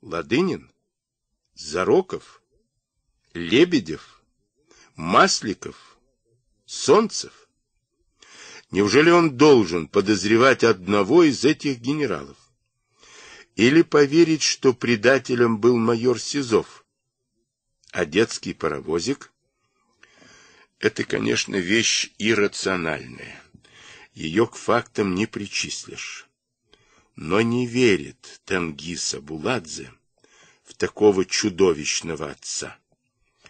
Ладынин, Зароков, Лебедев, Масликов, Солнцев. Неужели он должен подозревать одного из этих генералов? Или поверить, что предателем был майор Сизов? А детский паровозик? Это, конечно, вещь иррациональная. Ее к фактам не причислишь. Но не верит Тангиса Буладзе в такого чудовищного отца.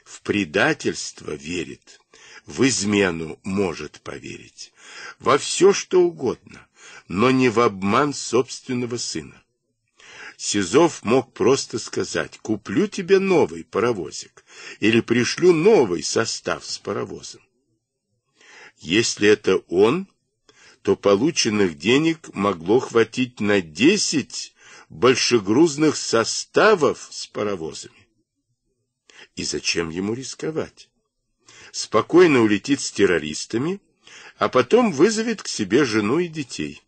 В предательство верит, в измену может поверить, во все что угодно, но не в обман собственного сына. Сизов мог просто сказать, куплю тебе новый паровозик или пришлю новый состав с паровозом. Если это он, то полученных денег могло хватить на десять большегрузных составов с паровозами. И зачем ему рисковать? Спокойно улетит с террористами, а потом вызовет к себе жену и детей.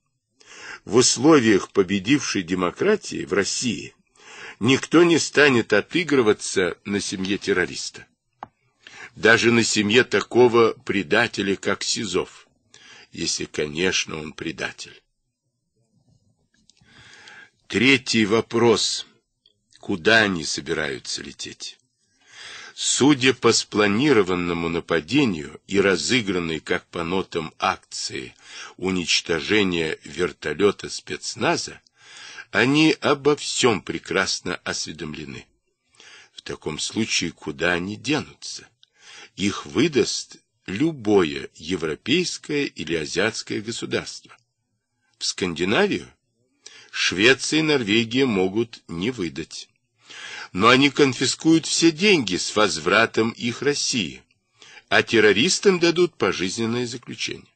В условиях победившей демократии в России никто не станет отыгрываться на семье террориста. Даже на семье такого предателя, как Сизов если, конечно, он предатель. Третий вопрос. Куда они собираются лететь? Судя по спланированному нападению и разыгранной, как по нотам, акции уничтожения вертолета спецназа, они обо всем прекрасно осведомлены. В таком случае куда они денутся? Их выдаст любое европейское или азиатское государство. В Скандинавию Швеция и Норвегия могут не выдать. Но они конфискуют все деньги с возвратом их России, а террористам дадут пожизненное заключение.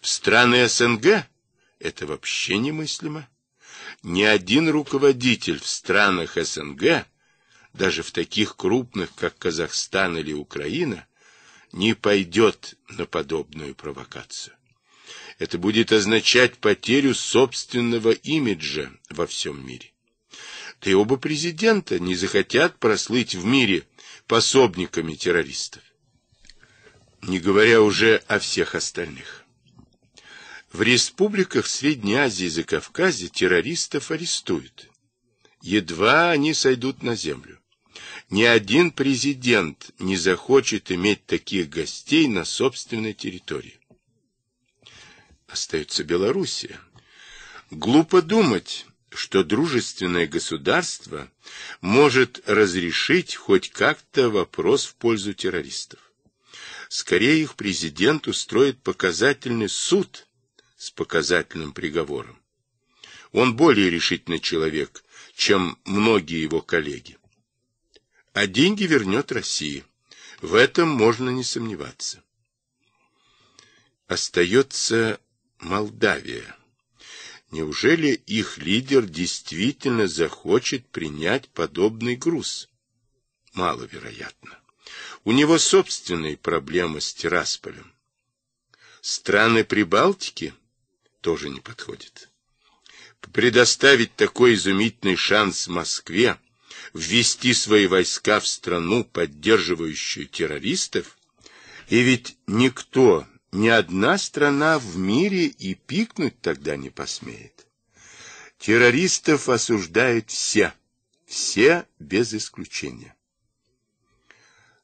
В страны СНГ это вообще немыслимо. Ни один руководитель в странах СНГ, даже в таких крупных, как Казахстан или Украина, не пойдет на подобную провокацию. Это будет означать потерю собственного имиджа во всем мире. Да и оба президента не захотят прослыть в мире пособниками террористов. Не говоря уже о всех остальных. В республиках Средней Азии и Закавказья террористов арестуют. Едва они сойдут на землю. Ни один президент не захочет иметь таких гостей на собственной территории. Остается Белоруссия. Глупо думать, что дружественное государство может разрешить хоть как-то вопрос в пользу террористов. Скорее их президент устроит показательный суд с показательным приговором. Он более решительный человек, чем многие его коллеги а деньги вернет России. В этом можно не сомневаться. Остается Молдавия. Неужели их лидер действительно захочет принять подобный груз? Маловероятно. У него собственные проблемы с Тирасполем. Страны Прибалтики тоже не подходят. Предоставить такой изумительный шанс Москве ввести свои войска в страну, поддерживающую террористов, и ведь никто, ни одна страна в мире и пикнуть тогда не посмеет. Террористов осуждают все, все без исключения.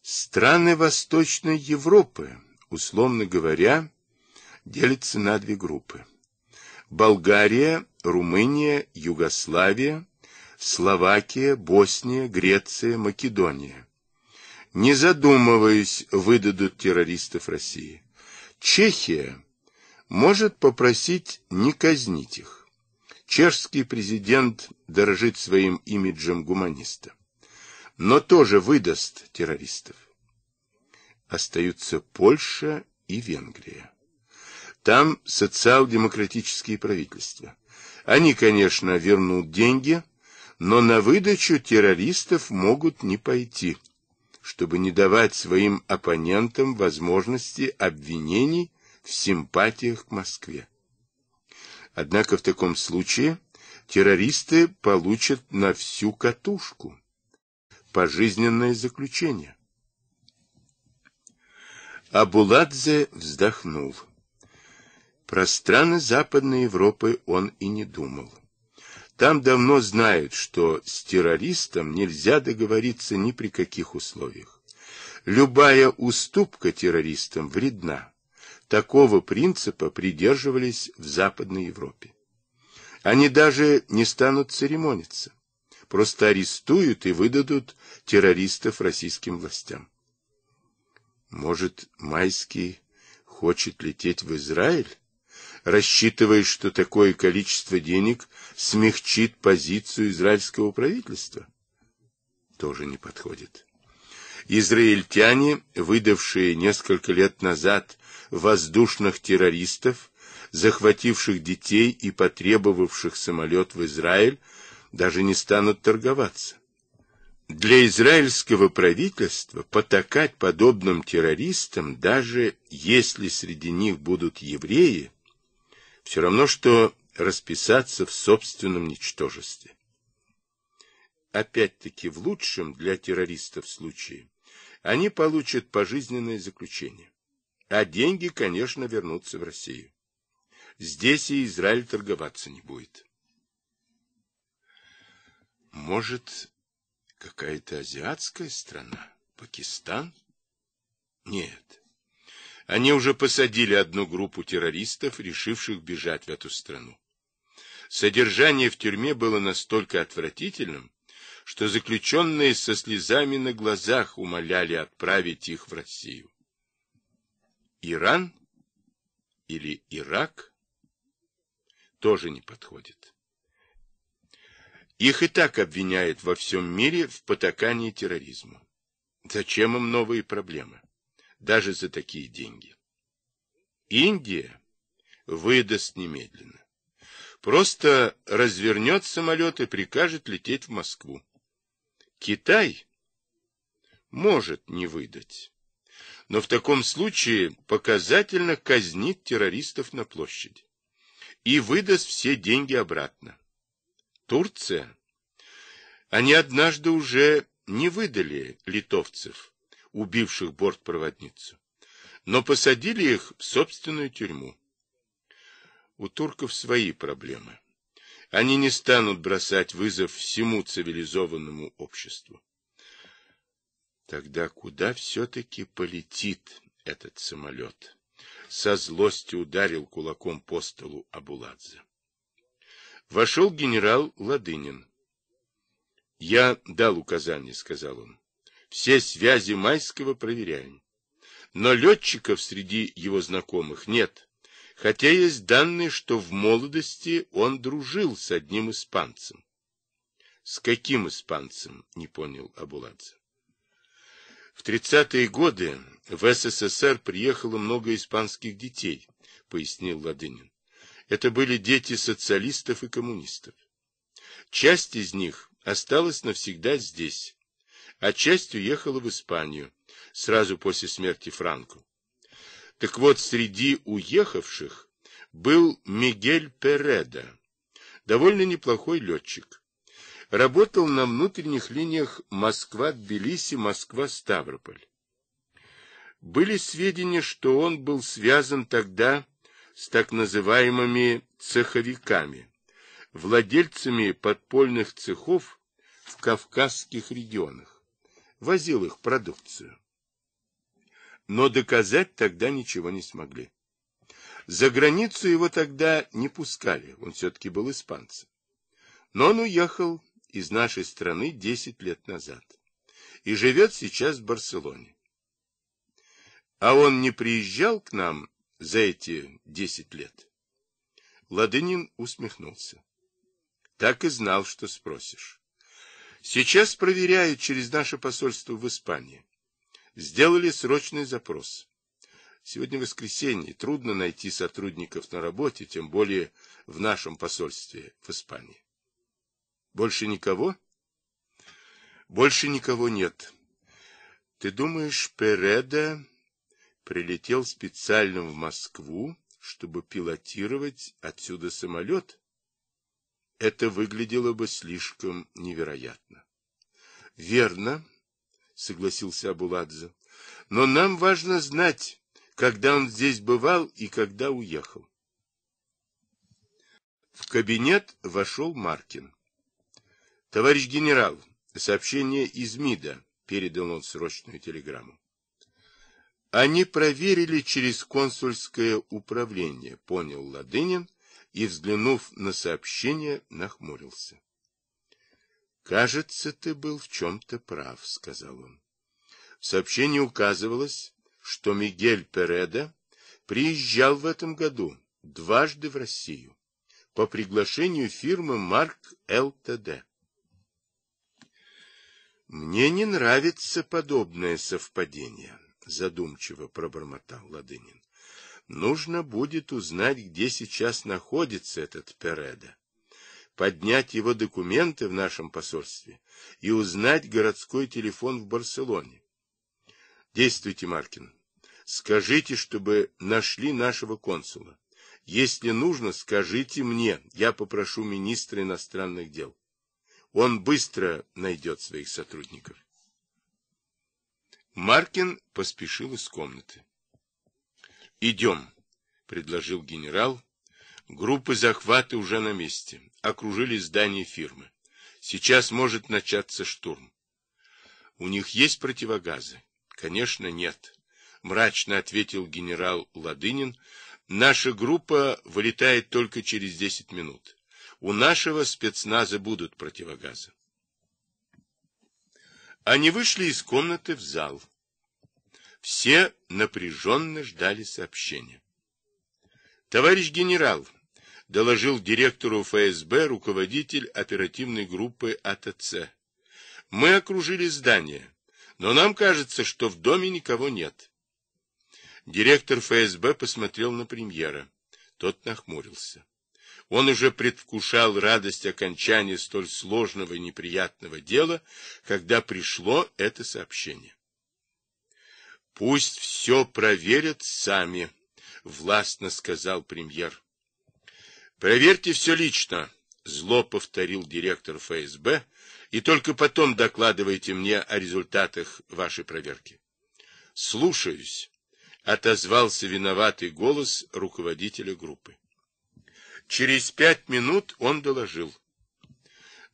Страны Восточной Европы, условно говоря, делятся на две группы. Болгария, Румыния, Югославия Словакия, Босния, Греция, Македония. Не задумываясь, выдадут террористов России. Чехия может попросить не казнить их. Чешский президент дорожит своим имиджем гуманиста, но тоже выдаст террористов. Остаются Польша и Венгрия. Там социал-демократические правительства. Они, конечно, вернут деньги, но на выдачу террористов могут не пойти, чтобы не давать своим оппонентам возможности обвинений в симпатиях к Москве. Однако в таком случае террористы получат на всю катушку пожизненное заключение. Абуладзе вздохнул. Про страны Западной Европы он и не думал. Там давно знают, что с террористом нельзя договориться ни при каких условиях. Любая уступка террористам вредна. Такого принципа придерживались в Западной Европе. Они даже не станут церемониться. Просто арестуют и выдадут террористов российским властям. Может, Майский хочет лететь в Израиль? рассчитывая, что такое количество денег смягчит позицию израильского правительства. Тоже не подходит. Израильтяне, выдавшие несколько лет назад воздушных террористов, захвативших детей и потребовавших самолет в Израиль, даже не станут торговаться. Для израильского правительства потакать подобным террористам, даже если среди них будут евреи, все равно, что расписаться в собственном ничтожестве. Опять-таки, в лучшем для террористов случае они получат пожизненное заключение, а деньги, конечно, вернутся в Россию. Здесь и Израиль торговаться не будет. Может, какая-то азиатская страна? Пакистан? Нет. Они уже посадили одну группу террористов, решивших бежать в эту страну. Содержание в тюрьме было настолько отвратительным, что заключенные со слезами на глазах умоляли отправить их в Россию. Иран или Ирак тоже не подходит. Их и так обвиняют во всем мире в потакании терроризму. Зачем им новые проблемы? даже за такие деньги. Индия выдаст немедленно. Просто развернет самолет и прикажет лететь в Москву. Китай может не выдать, но в таком случае показательно казнит террористов на площади и выдаст все деньги обратно. Турция. Они однажды уже не выдали литовцев, убивших бортпроводницу, но посадили их в собственную тюрьму. У турков свои проблемы. Они не станут бросать вызов всему цивилизованному обществу. Тогда куда все-таки полетит этот самолет? Со злостью ударил кулаком по столу Абуладзе. Вошел генерал Ладынин. — Я дал указание, — сказал он. Все связи Майского проверяем. Но летчиков среди его знакомых нет, хотя есть данные, что в молодости он дружил с одним испанцем. С каким испанцем, не понял Абуладзе. В тридцатые годы в СССР приехало много испанских детей, пояснил Ладынин. Это были дети социалистов и коммунистов. Часть из них осталась навсегда здесь, Отчасти уехала в Испанию сразу после смерти Франку. Так вот, среди уехавших был Мигель Переда, довольно неплохой летчик. Работал на внутренних линиях Москва-Тбилиси, Москва-Ставрополь. Были сведения, что он был связан тогда с так называемыми цеховиками, владельцами подпольных цехов в кавказских регионах возил их продукцию. Но доказать тогда ничего не смогли. За границу его тогда не пускали, он все-таки был испанцем. Но он уехал из нашей страны 10 лет назад и живет сейчас в Барселоне. А он не приезжал к нам за эти 10 лет? Ладынин усмехнулся. Так и знал, что спросишь. Сейчас проверяют через наше посольство в Испании. Сделали срочный запрос. Сегодня воскресенье, трудно найти сотрудников на работе, тем более в нашем посольстве в Испании. Больше никого? Больше никого нет. Ты думаешь, Переда прилетел специально в Москву, чтобы пилотировать отсюда самолет? это выглядело бы слишком невероятно. — Верно, — согласился Абуладзе, — но нам важно знать, когда он здесь бывал и когда уехал. В кабинет вошел Маркин. — Товарищ генерал, сообщение из МИДа, — передал он срочную телеграмму. Они проверили через консульское управление, понял Ладынин и, взглянув на сообщение, нахмурился. — Кажется, ты был в чем-то прав, — сказал он. В сообщении указывалось, что Мигель Переда приезжал в этом году дважды в Россию по приглашению фирмы «Марк ЛТД». «Мне не нравится подобное совпадение», — задумчиво пробормотал Ладынин. Нужно будет узнать, где сейчас находится этот Переда, поднять его документы в нашем посольстве и узнать городской телефон в Барселоне. Действуйте, Маркин. Скажите, чтобы нашли нашего консула. Если нужно, скажите мне, я попрошу министра иностранных дел. Он быстро найдет своих сотрудников. Маркин поспешил из комнаты. «Идем», — предложил генерал. «Группы захвата уже на месте. Окружили здание фирмы. Сейчас может начаться штурм». «У них есть противогазы?» «Конечно, нет», — мрачно ответил генерал Ладынин. «Наша группа вылетает только через 10 минут. У нашего спецназа будут противогазы». Они вышли из комнаты в зал. Все напряженно ждали сообщения. «Товарищ генерал», — доложил директору ФСБ руководитель оперативной группы АТЦ, — «мы окружили здание, но нам кажется, что в доме никого нет». Директор ФСБ посмотрел на премьера. Тот нахмурился. Он уже предвкушал радость окончания столь сложного и неприятного дела, когда пришло это сообщение. — Пусть все проверят сами, — властно сказал премьер. — Проверьте все лично, — зло повторил директор ФСБ, — и только потом докладывайте мне о результатах вашей проверки. — Слушаюсь, — отозвался виноватый голос руководителя группы. Через пять минут он доложил.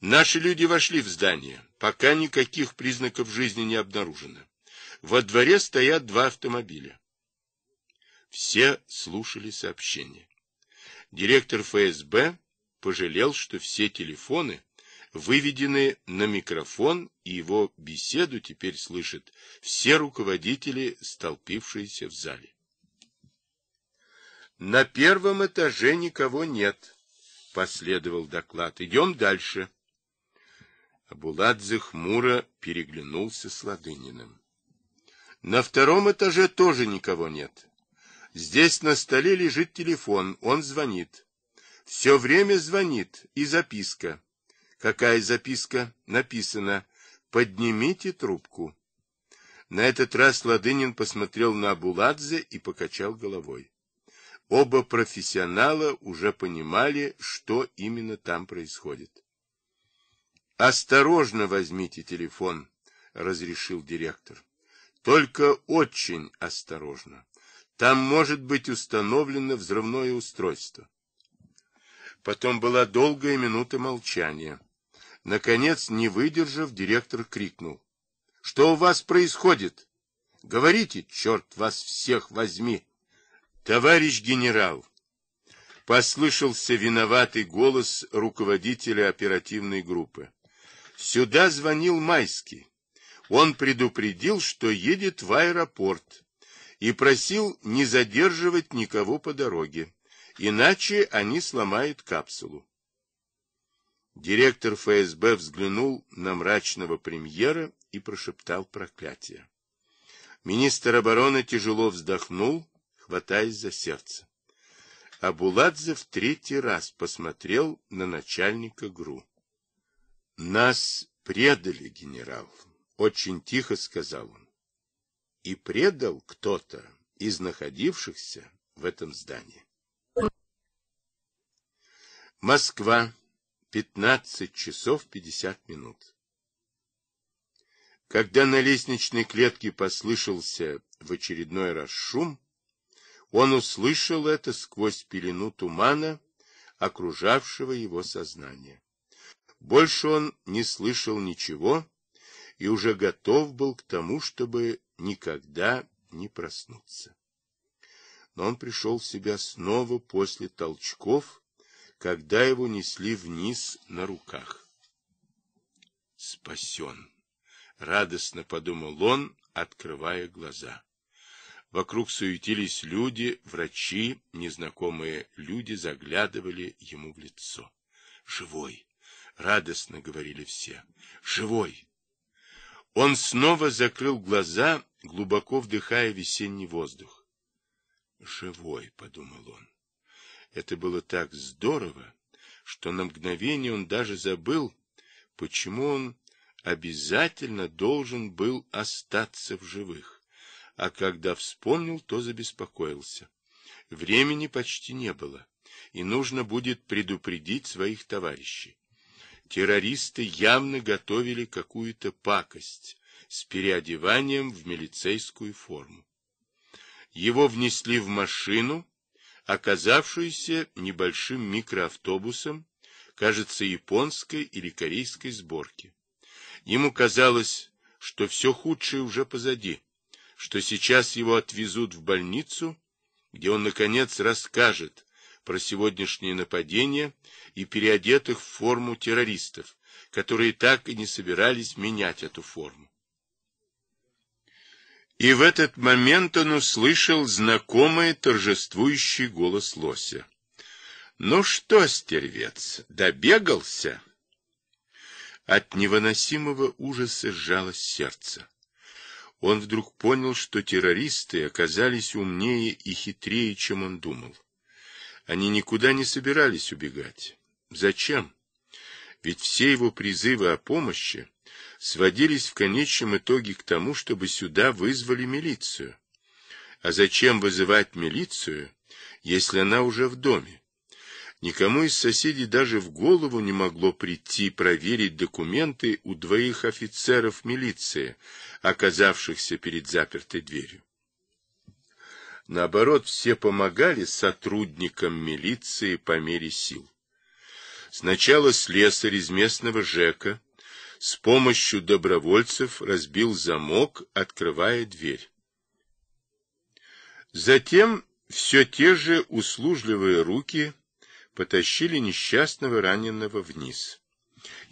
Наши люди вошли в здание. Пока никаких признаков жизни не обнаружено. Во дворе стоят два автомобиля. Все слушали сообщение. Директор ФСБ пожалел, что все телефоны выведены на микрофон, и его беседу теперь слышат все руководители, столпившиеся в зале. На первом этаже никого нет, последовал доклад. Идем дальше. Абуладзе хмуро переглянулся с Ладыниным. На втором этаже тоже никого нет. Здесь на столе лежит телефон, он звонит. Все время звонит и записка. Какая записка? Написано «Поднимите трубку». На этот раз Ладынин посмотрел на Абуладзе и покачал головой. Оба профессионала уже понимали, что именно там происходит. «Осторожно возьмите телефон», — разрешил директор. Только очень осторожно. Там может быть установлено взрывное устройство. Потом была долгая минута молчания. Наконец, не выдержав, директор крикнул. — Что у вас происходит? Говорите, черт вас всех возьми! — Товарищ генерал! — послышался виноватый голос руководителя оперативной группы. — Сюда звонил Майский он предупредил, что едет в аэропорт и просил не задерживать никого по дороге, иначе они сломают капсулу. Директор ФСБ взглянул на мрачного премьера и прошептал проклятие. Министр обороны тяжело вздохнул, хватаясь за сердце. А Буладзе в третий раз посмотрел на начальника ГРУ. «Нас предали, генерал», очень тихо сказал он. И предал кто-то из находившихся в этом здании. Москва. 15 часов 50 минут. Когда на лестничной клетке послышался в очередной раз шум, он услышал это сквозь пелену тумана, окружавшего его сознание. Больше он не слышал ничего, и уже готов был к тому, чтобы никогда не проснуться. Но он пришел в себя снова после толчков, когда его несли вниз на руках. «Спасен!» — радостно подумал он, открывая глаза. Вокруг суетились люди, врачи, незнакомые люди заглядывали ему в лицо. «Живой!» — радостно говорили все. «Живой!» Он снова закрыл глаза, глубоко вдыхая весенний воздух. «Живой», — подумал он. Это было так здорово, что на мгновение он даже забыл, почему он обязательно должен был остаться в живых. А когда вспомнил, то забеспокоился. Времени почти не было, и нужно будет предупредить своих товарищей террористы явно готовили какую-то пакость с переодеванием в милицейскую форму. Его внесли в машину, оказавшуюся небольшим микроавтобусом, кажется, японской или корейской сборки. Ему казалось, что все худшее уже позади, что сейчас его отвезут в больницу, где он, наконец, расскажет про сегодняшние нападения и переодетых в форму террористов, которые так и не собирались менять эту форму. И в этот момент он услышал знакомый торжествующий голос лося. «Ну что, стервец, добегался?» От невыносимого ужаса сжалось сердце. Он вдруг понял, что террористы оказались умнее и хитрее, чем он думал. Они никуда не собирались убегать. Зачем? Ведь все его призывы о помощи сводились в конечном итоге к тому, чтобы сюда вызвали милицию. А зачем вызывать милицию, если она уже в доме? Никому из соседей даже в голову не могло прийти проверить документы у двоих офицеров милиции, оказавшихся перед запертой дверью. Наоборот, все помогали сотрудникам милиции по мере сил. Сначала слесарь из местного ЖЭКа с помощью добровольцев разбил замок, открывая дверь. Затем все те же услужливые руки потащили несчастного раненого вниз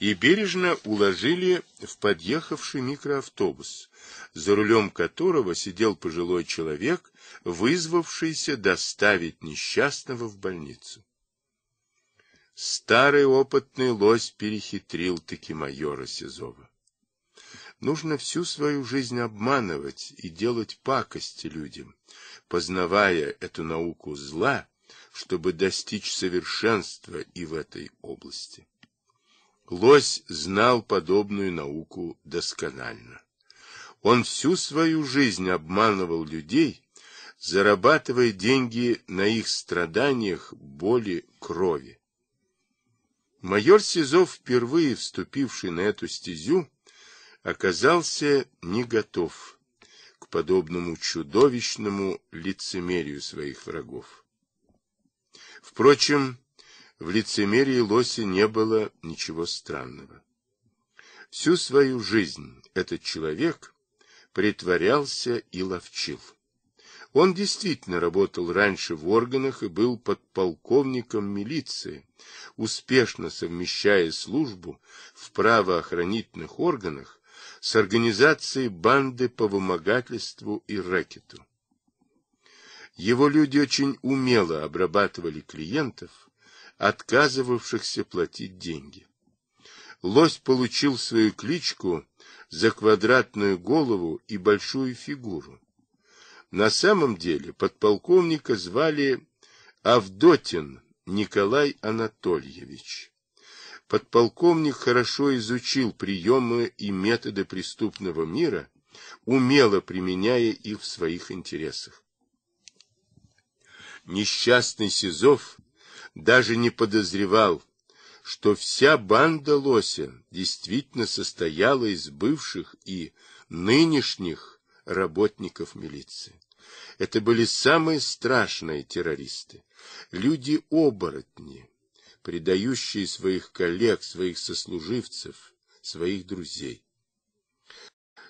и бережно уложили в подъехавший микроавтобус, за рулем которого сидел пожилой человек вызвавшийся доставить несчастного в больницу. Старый опытный лось перехитрил-таки майора Сизова. Нужно всю свою жизнь обманывать и делать пакости людям, познавая эту науку зла, чтобы достичь совершенства и в этой области. Лось знал подобную науку досконально. Он всю свою жизнь обманывал людей, зарабатывая деньги на их страданиях, боли, крови. Майор Сизов, впервые вступивший на эту стезю, оказался не готов к подобному чудовищному лицемерию своих врагов. Впрочем, в лицемерии Лоси не было ничего странного. Всю свою жизнь этот человек притворялся и ловчил. Он действительно работал раньше в органах и был подполковником милиции, успешно совмещая службу в правоохранительных органах с организацией банды по вымогательству и рэкету. Его люди очень умело обрабатывали клиентов, отказывавшихся платить деньги. Лось получил свою кличку за квадратную голову и большую фигуру на самом деле подполковника звали Авдотин Николай Анатольевич. Подполковник хорошо изучил приемы и методы преступного мира, умело применяя их в своих интересах. Несчастный Сизов даже не подозревал, что вся банда Лося действительно состояла из бывших и нынешних работников милиции. Это были самые страшные террористы, люди-оборотни, предающие своих коллег, своих сослуживцев, своих друзей.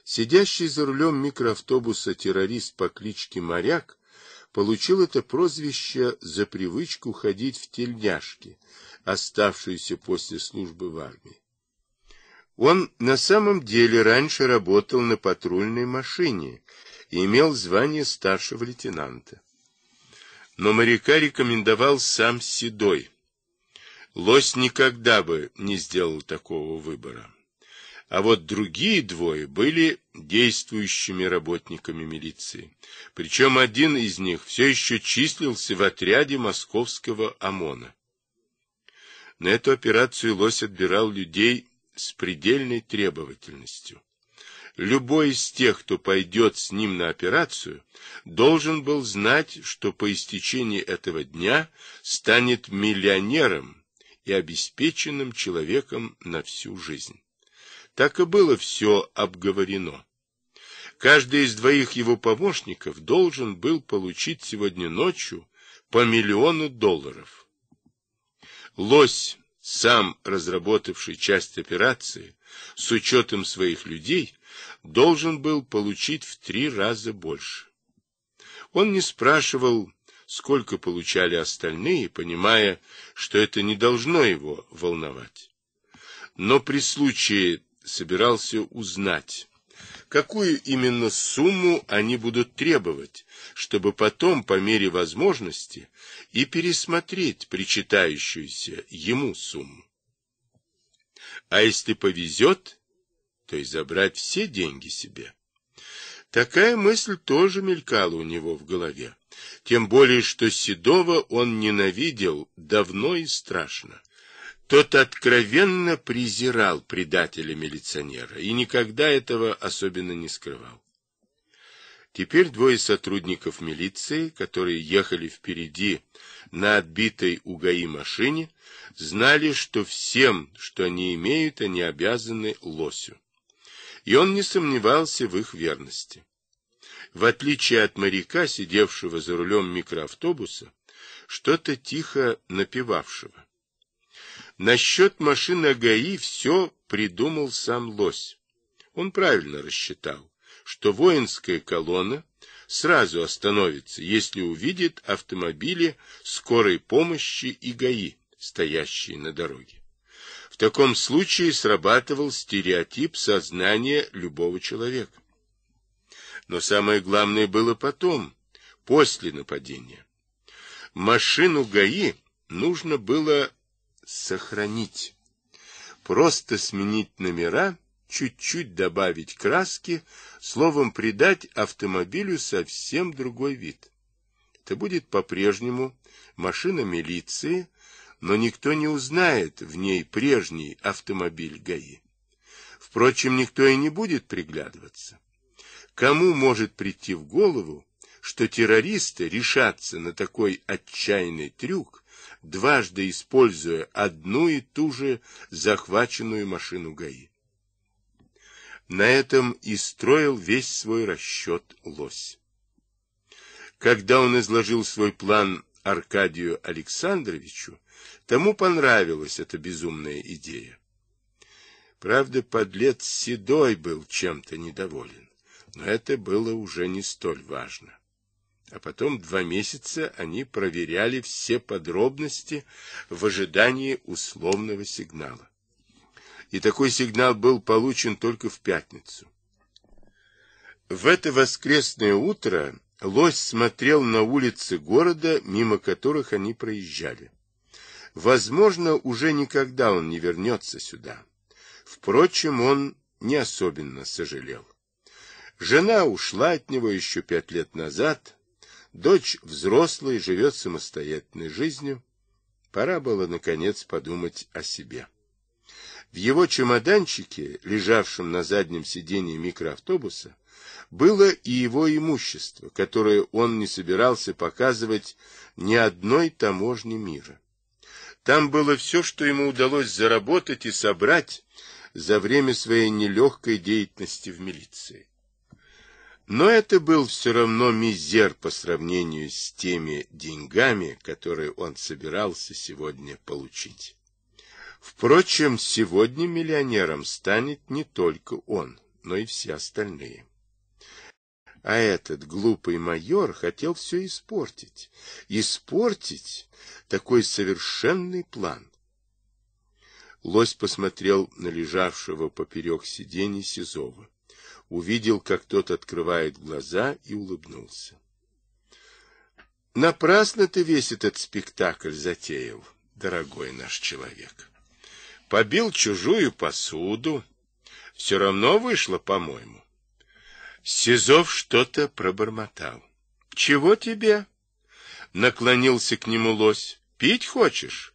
Сидящий за рулем микроавтобуса террорист по кличке Моряк получил это прозвище за привычку ходить в тельняшки, оставшуюся после службы в армии. Он на самом деле раньше работал на патрульной машине и имел звание старшего лейтенанта. Но моряка рекомендовал сам Седой. Лось никогда бы не сделал такого выбора. А вот другие двое были действующими работниками милиции. Причем один из них все еще числился в отряде московского ОМОНа. На эту операцию Лось отбирал людей с предельной требовательностью. Любой из тех, кто пойдет с ним на операцию, должен был знать, что по истечении этого дня станет миллионером и обеспеченным человеком на всю жизнь. Так и было все обговорено. Каждый из двоих его помощников должен был получить сегодня ночью по миллиону долларов. Лось сам разработавший часть операции, с учетом своих людей, должен был получить в три раза больше. Он не спрашивал, сколько получали остальные, понимая, что это не должно его волновать. Но при случае собирался узнать, какую именно сумму они будут требовать, чтобы потом, по мере возможности, и пересмотреть причитающуюся ему сумму. А если повезет, то и забрать все деньги себе. Такая мысль тоже мелькала у него в голове. Тем более, что Седова он ненавидел давно и страшно. Тот откровенно презирал предателя-милиционера и никогда этого особенно не скрывал. Теперь двое сотрудников милиции, которые ехали впереди на отбитой у ГАИ машине, знали, что всем, что они имеют, они обязаны лосю. И он не сомневался в их верности. В отличие от моряка, сидевшего за рулем микроавтобуса, что-то тихо напевавшего. Насчет машины ГАИ все придумал сам Лось. Он правильно рассчитал, что воинская колонна сразу остановится, если увидит автомобили скорой помощи и ГАИ, стоящие на дороге. В таком случае срабатывал стереотип сознания любого человека. Но самое главное было потом, после нападения. Машину ГАИ нужно было сохранить. Просто сменить номера, чуть-чуть добавить краски, словом, придать автомобилю совсем другой вид. Это будет по-прежнему машина милиции, но никто не узнает в ней прежний автомобиль ГАИ. Впрочем, никто и не будет приглядываться. Кому может прийти в голову, что террористы решатся на такой отчаянный трюк, дважды используя одну и ту же захваченную машину ГАИ. На этом и строил весь свой расчет лось. Когда он изложил свой план Аркадию Александровичу, тому понравилась эта безумная идея. Правда, подлец седой был чем-то недоволен, но это было уже не столь важно. А потом два месяца они проверяли все подробности в ожидании условного сигнала. И такой сигнал был получен только в пятницу. В это воскресное утро лось смотрел на улицы города, мимо которых они проезжали. Возможно, уже никогда он не вернется сюда. Впрочем, он не особенно сожалел. Жена ушла от него еще пять лет назад, Дочь взрослая, живет самостоятельной жизнью. Пора было, наконец, подумать о себе. В его чемоданчике, лежавшем на заднем сидении микроавтобуса, было и его имущество, которое он не собирался показывать ни одной таможни мира. Там было все, что ему удалось заработать и собрать за время своей нелегкой деятельности в милиции. Но это был все равно мизер по сравнению с теми деньгами, которые он собирался сегодня получить. Впрочем, сегодня миллионером станет не только он, но и все остальные. А этот глупый майор хотел все испортить. Испортить такой совершенный план. Лось посмотрел на лежавшего поперек сиденья Сизова увидел, как тот открывает глаза и улыбнулся. Напрасно ты весь этот спектакль затеял, дорогой наш человек. Побил чужую посуду. Все равно вышло, по-моему. Сизов что-то пробормотал. — Чего тебе? — наклонился к нему лось. — Пить хочешь?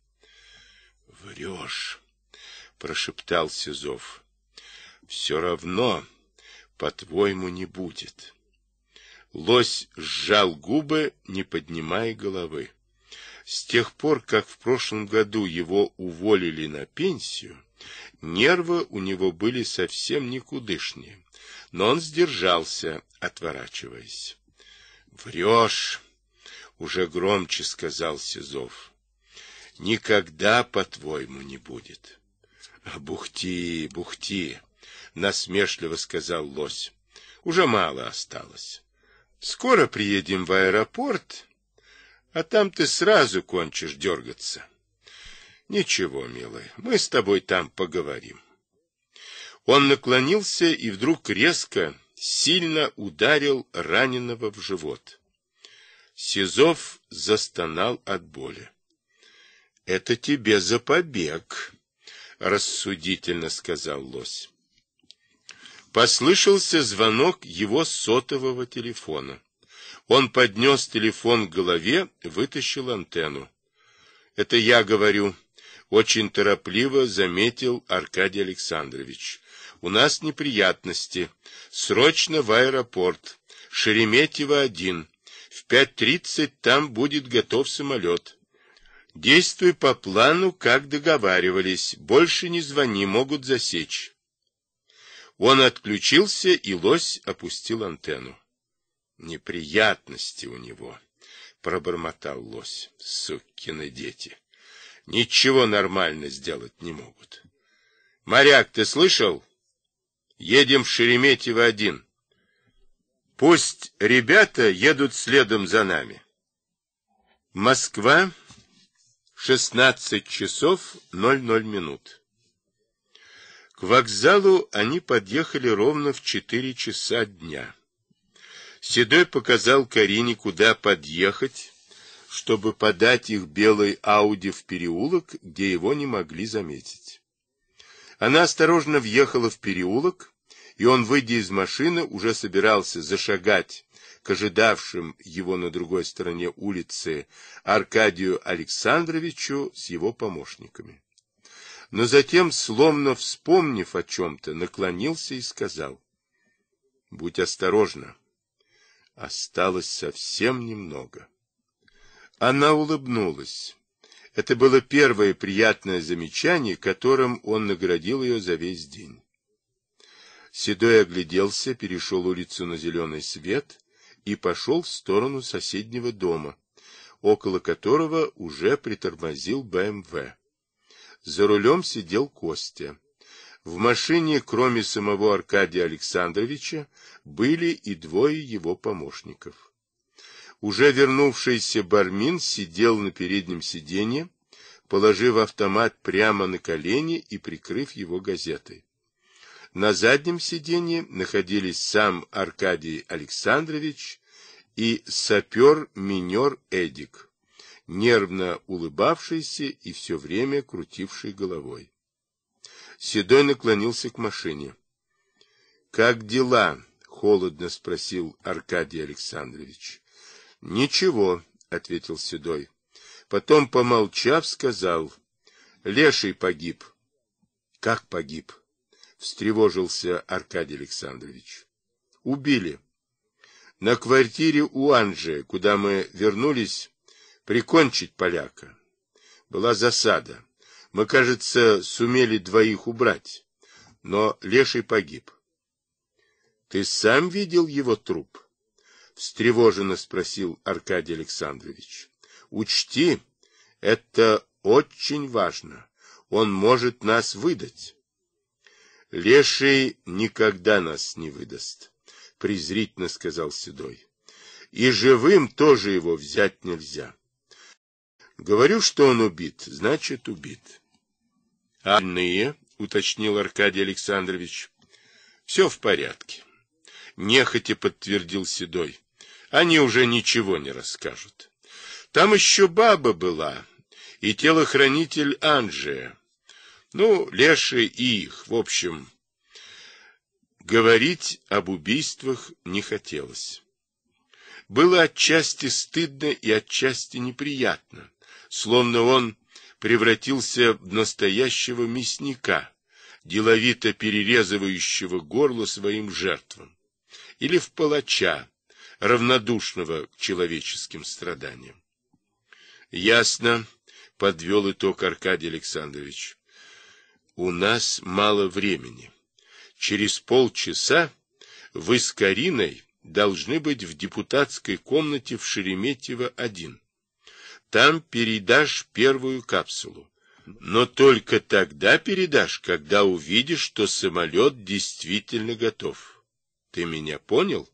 — Врешь, — прошептал Сизов. — Все равно по-твоему, не будет. Лось сжал губы, не поднимая головы. С тех пор, как в прошлом году его уволили на пенсию, нервы у него были совсем никудышные, но он сдержался, отворачиваясь. — Врешь! — уже громче сказал Сизов. — Никогда, по-твоему, не будет. — Бухти, бухти! — насмешливо сказал лось. — Уже мало осталось. Скоро приедем в аэропорт, а там ты сразу кончишь дергаться. Ничего, милый мы с тобой там поговорим. Он наклонился и вдруг резко, сильно ударил раненого в живот. Сизов застонал от боли. — Это тебе за побег, — рассудительно сказал лось. Послышался звонок его сотового телефона. Он поднес телефон к голове, вытащил антенну. — Это я говорю, — очень торопливо заметил Аркадий Александрович. — У нас неприятности. Срочно в аэропорт. Шереметьево один. В пять тридцать там будет готов самолет. Действуй по плану, как договаривались. Больше не звони, могут засечь. Он отключился, и лось опустил антенну. Неприятности у него, пробормотал лось. Сукины дети. Ничего нормально сделать не могут. Моряк, ты слышал? Едем в Шереметьево один. Пусть ребята едут следом за нами. Москва, 16 часов 00 минут. К вокзалу они подъехали ровно в четыре часа дня. Седой показал Карине, куда подъехать, чтобы подать их белой Ауди в переулок, где его не могли заметить. Она осторожно въехала в переулок, и он, выйдя из машины, уже собирался зашагать к ожидавшим его на другой стороне улицы Аркадию Александровичу с его помощниками но затем, словно вспомнив о чем-то, наклонился и сказал. — Будь осторожна. Осталось совсем немного. Она улыбнулась. Это было первое приятное замечание, которым он наградил ее за весь день. Седой огляделся, перешел улицу на зеленый свет и пошел в сторону соседнего дома, около которого уже притормозил БМВ. За рулем сидел Костя. В машине, кроме самого Аркадия Александровича, были и двое его помощников. Уже вернувшийся Бармин сидел на переднем сиденье, положив автомат прямо на колени и прикрыв его газетой. На заднем сиденье находились сам Аркадий Александрович и сапер-минер Эдик нервно улыбавшийся и все время крутивший головой. Седой наклонился к машине. — Как дела? — холодно спросил Аркадий Александрович. — Ничего, — ответил Седой. Потом, помолчав, сказал. — Леший погиб. — Как погиб? — встревожился Аркадий Александрович. — Убили. На квартире у Анжи, куда мы вернулись, прикончить поляка. Была засада. Мы, кажется, сумели двоих убрать, но Леший погиб. — Ты сам видел его труп? — встревоженно спросил Аркадий Александрович. — Учти, это очень важно. Он может нас выдать. — Леший никогда нас не выдаст, — презрительно сказал Седой. — И живым тоже его взять нельзя. — Говорю, что он убит, значит, убит. А — Анные, — уточнил Аркадий Александрович, — все в порядке. Нехотя подтвердил Седой. Они уже ничего не расскажут. Там еще баба была и телохранитель Анжия. Ну, леши и их, в общем. Говорить об убийствах не хотелось. Было отчасти стыдно и отчасти неприятно словно он превратился в настоящего мясника, деловито перерезывающего горло своим жертвам, или в палача, равнодушного к человеческим страданиям. Ясно, подвел итог Аркадий Александрович. У нас мало времени. Через полчаса вы с Кариной должны быть в депутатской комнате в Шереметьево-1. Там передашь первую капсулу. Но только тогда передашь, когда увидишь, что самолет действительно готов. Ты меня понял?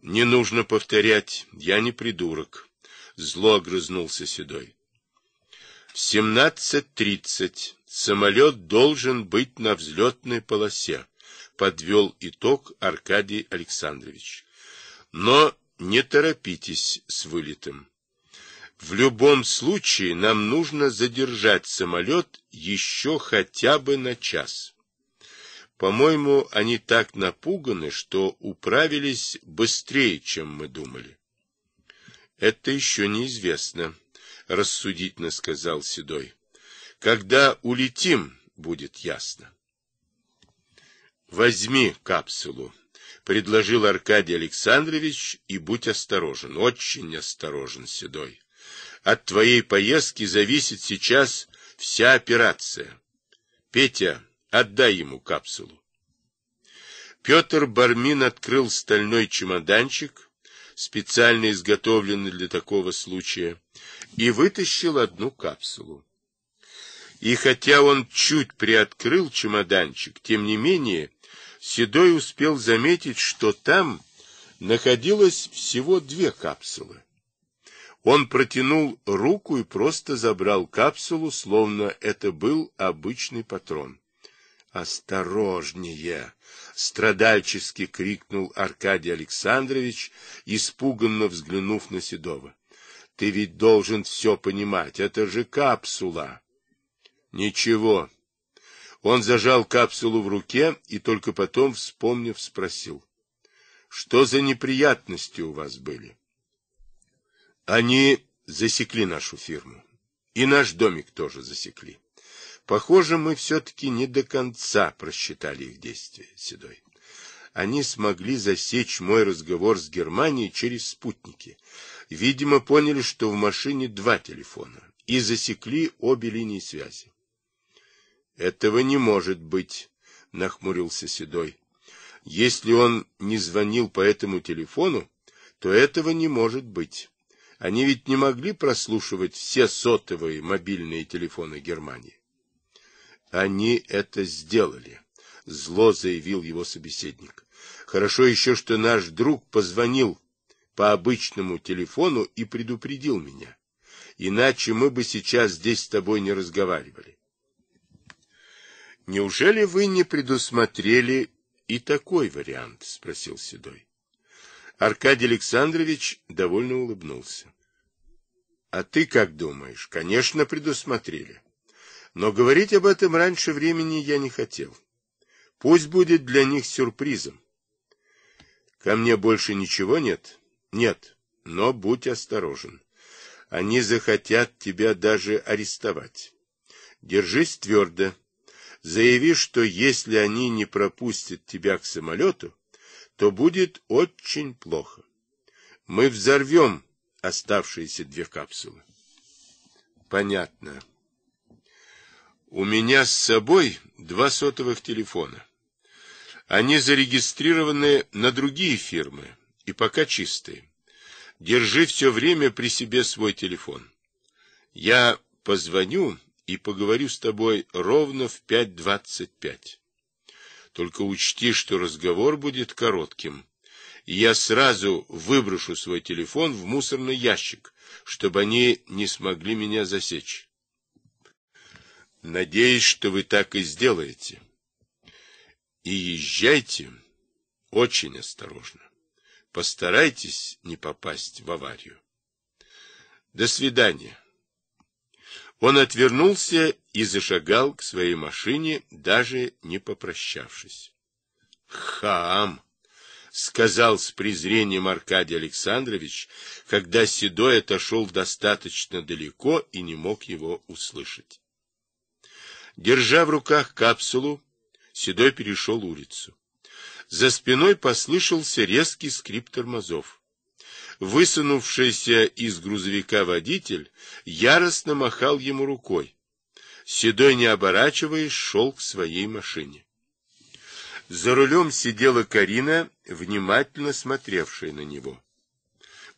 Не нужно повторять, я не придурок. Зло огрызнулся Седой. В 17.30 самолет должен быть на взлетной полосе, подвел итог Аркадий Александрович. Но не торопитесь с вылетом. В любом случае нам нужно задержать самолет еще хотя бы на час. По-моему, они так напуганы, что управились быстрее, чем мы думали. Это еще неизвестно, рассудительно сказал Седой. Когда улетим, будет ясно. Возьми капсулу, предложил Аркадий Александрович, и будь осторожен, очень осторожен, Седой. От твоей поездки зависит сейчас вся операция. Петя, отдай ему капсулу. Петр Бармин открыл стальной чемоданчик, специально изготовленный для такого случая, и вытащил одну капсулу. И хотя он чуть приоткрыл чемоданчик, тем не менее, Седой успел заметить, что там находилось всего две капсулы. Он протянул руку и просто забрал капсулу, словно это был обычный патрон. «Осторожнее!» — страдальчески крикнул Аркадий Александрович, испуганно взглянув на Седова. «Ты ведь должен все понимать, это же капсула!» «Ничего!» Он зажал капсулу в руке и только потом, вспомнив, спросил. «Что за неприятности у вас были?» Они засекли нашу фирму. И наш домик тоже засекли. Похоже, мы все-таки не до конца просчитали их действия, Седой. Они смогли засечь мой разговор с Германией через спутники. Видимо, поняли, что в машине два телефона. И засекли обе линии связи. «Этого не может быть», — нахмурился Седой. «Если он не звонил по этому телефону, то этого не может быть». Они ведь не могли прослушивать все сотовые мобильные телефоны Германии. Они это сделали, зло заявил его собеседник. Хорошо еще, что наш друг позвонил по обычному телефону и предупредил меня. Иначе мы бы сейчас здесь с тобой не разговаривали. Неужели вы не предусмотрели и такой вариант? спросил Седой. Аркадий Александрович довольно улыбнулся. — А ты как думаешь? Конечно, предусмотрели. Но говорить об этом раньше времени я не хотел. Пусть будет для них сюрпризом. — Ко мне больше ничего нет? — Нет, но будь осторожен. Они захотят тебя даже арестовать. Держись твердо. Заяви, что если они не пропустят тебя к самолету, то будет очень плохо. Мы взорвем оставшиеся две капсулы. Понятно. У меня с собой два сотовых телефона. Они зарегистрированы на другие фирмы и пока чистые. Держи все время при себе свой телефон. Я позвоню и поговорю с тобой ровно в 5.25. Только учти, что разговор будет коротким. Я сразу выброшу свой телефон в мусорный ящик, чтобы они не смогли меня засечь. Надеюсь, что вы так и сделаете. И езжайте очень осторожно. Постарайтесь не попасть в аварию. До свидания. Он отвернулся и зашагал к своей машине, даже не попрощавшись. «Хам!» — сказал с презрением Аркадий Александрович, когда Седой отошел достаточно далеко и не мог его услышать. Держа в руках капсулу, Седой перешел улицу. За спиной послышался резкий скрип тормозов. Высунувшийся из грузовика водитель яростно махал ему рукой. Седой, не оборачиваясь, шел к своей машине. За рулем сидела Карина, внимательно смотревшая на него.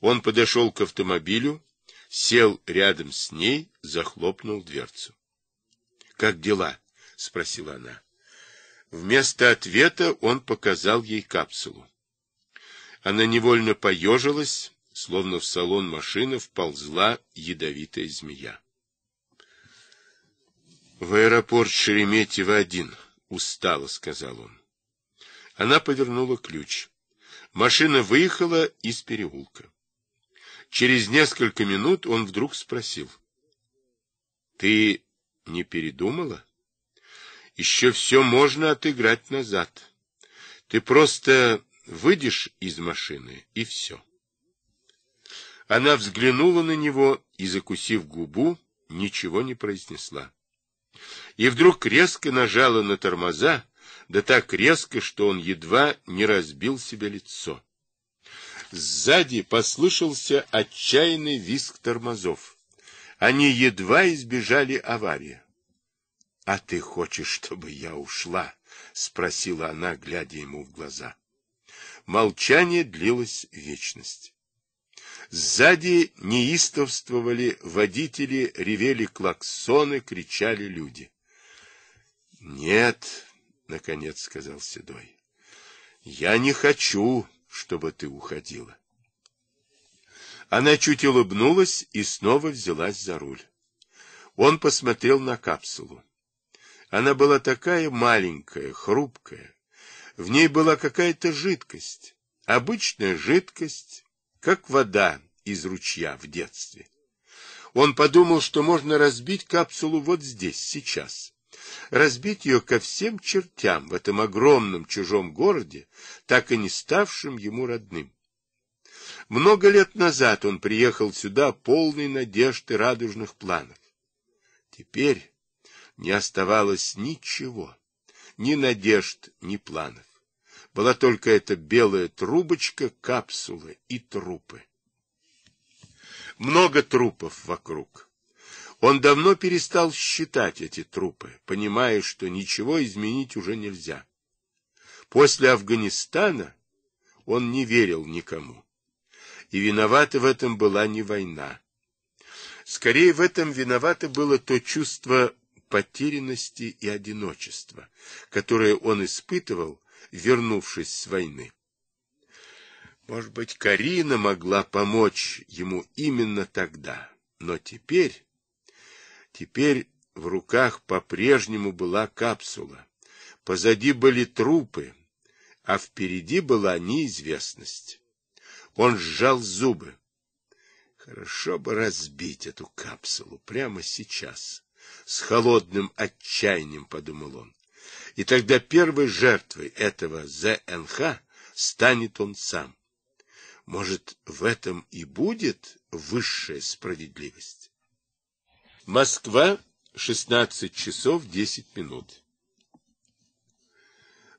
Он подошел к автомобилю, сел рядом с ней, захлопнул дверцу. — Как дела? — спросила она. Вместо ответа он показал ей капсулу. Она невольно поежилась, словно в салон машины вползла ядовитая змея. — В аэропорт Шереметьево один, — устало сказал он. Она повернула ключ. Машина выехала из переулка. Через несколько минут он вдруг спросил. — Ты не передумала? Еще все можно отыграть назад. Ты просто Выйдешь из машины, и все. Она взглянула на него и, закусив губу, ничего не произнесла. И вдруг резко нажала на тормоза, да так резко, что он едва не разбил себе лицо. Сзади послышался отчаянный визг тормозов. Они едва избежали аварии. — А ты хочешь, чтобы я ушла? — спросила она, глядя ему в глаза. Молчание длилось вечность. Сзади неистовствовали водители, ревели клаксоны, кричали люди. — Нет, — наконец сказал Седой, — я не хочу, чтобы ты уходила. Она чуть улыбнулась и снова взялась за руль. Он посмотрел на капсулу. Она была такая маленькая, хрупкая, в ней была какая-то жидкость, обычная жидкость, как вода из ручья в детстве. Он подумал, что можно разбить капсулу вот здесь, сейчас. Разбить ее ко всем чертям в этом огромном чужом городе, так и не ставшем ему родным. Много лет назад он приехал сюда полный надежд и радужных планов. Теперь не оставалось ничего ни надежд, ни планов. Была только эта белая трубочка, капсулы и трупы. Много трупов вокруг. Он давно перестал считать эти трупы, понимая, что ничего изменить уже нельзя. После Афганистана он не верил никому. И виновата в этом была не война. Скорее, в этом виновато было то чувство потерянности и одиночества, которое он испытывал, вернувшись с войны. Может быть, Карина могла помочь ему именно тогда, но теперь... Теперь в руках по-прежнему была капсула, позади были трупы, а впереди была неизвестность. Он сжал зубы. Хорошо бы разбить эту капсулу прямо сейчас с холодным отчаянием подумал он. И тогда первой жертвой этого ЗНХ станет он сам. Может, в этом и будет высшая справедливость? Москва, 16 часов 10 минут.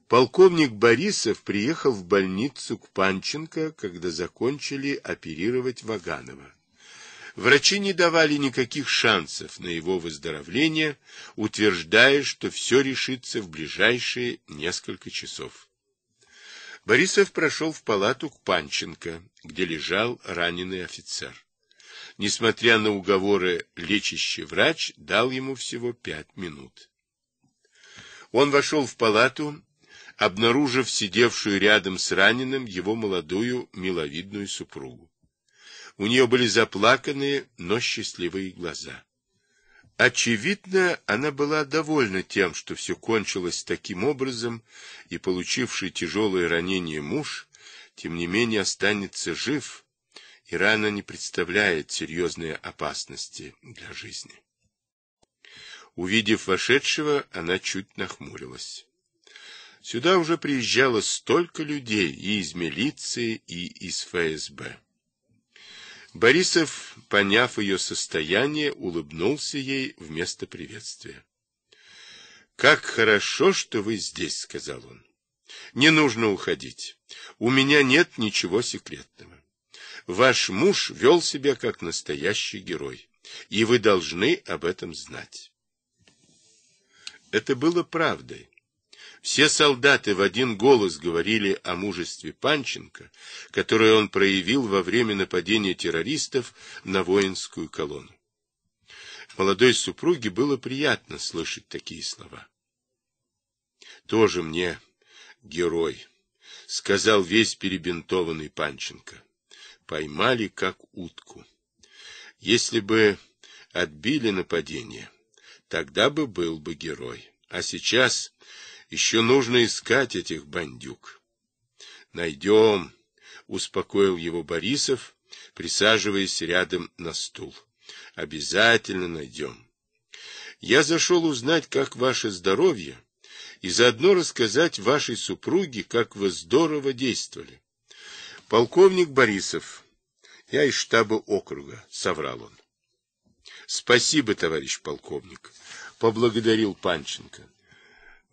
Полковник Борисов приехал в больницу к Панченко, когда закончили оперировать Ваганова. Врачи не давали никаких шансов на его выздоровление, утверждая, что все решится в ближайшие несколько часов. Борисов прошел в палату к Панченко, где лежал раненый офицер. Несмотря на уговоры, лечащий врач дал ему всего пять минут. Он вошел в палату, обнаружив сидевшую рядом с раненым его молодую миловидную супругу. У нее были заплаканные, но счастливые глаза. Очевидно, она была довольна тем, что все кончилось таким образом, и получивший тяжелое ранение муж, тем не менее, останется жив, и рана не представляет серьезной опасности для жизни. Увидев вошедшего, она чуть нахмурилась. Сюда уже приезжало столько людей и из милиции, и из ФСБ. Борисов, поняв ее состояние, улыбнулся ей вместо приветствия. «Как хорошо, что вы здесь», — сказал он. «Не нужно уходить. У меня нет ничего секретного. Ваш муж вел себя как настоящий герой, и вы должны об этом знать». Это было правдой. Все солдаты в один голос говорили о мужестве Панченко, которое он проявил во время нападения террористов на воинскую колонну. Молодой супруге было приятно слышать такие слова. «Тоже мне герой», — сказал весь перебинтованный Панченко. «Поймали, как утку. Если бы отбили нападение, тогда бы был бы герой. А сейчас еще нужно искать этих бандюк. Найдем, успокоил его Борисов, присаживаясь рядом на стул. Обязательно найдем. Я зашел узнать, как ваше здоровье, и заодно рассказать вашей супруге, как вы здорово действовали. Полковник Борисов, я из штаба округа, соврал он. Спасибо, товарищ полковник, поблагодарил Панченко.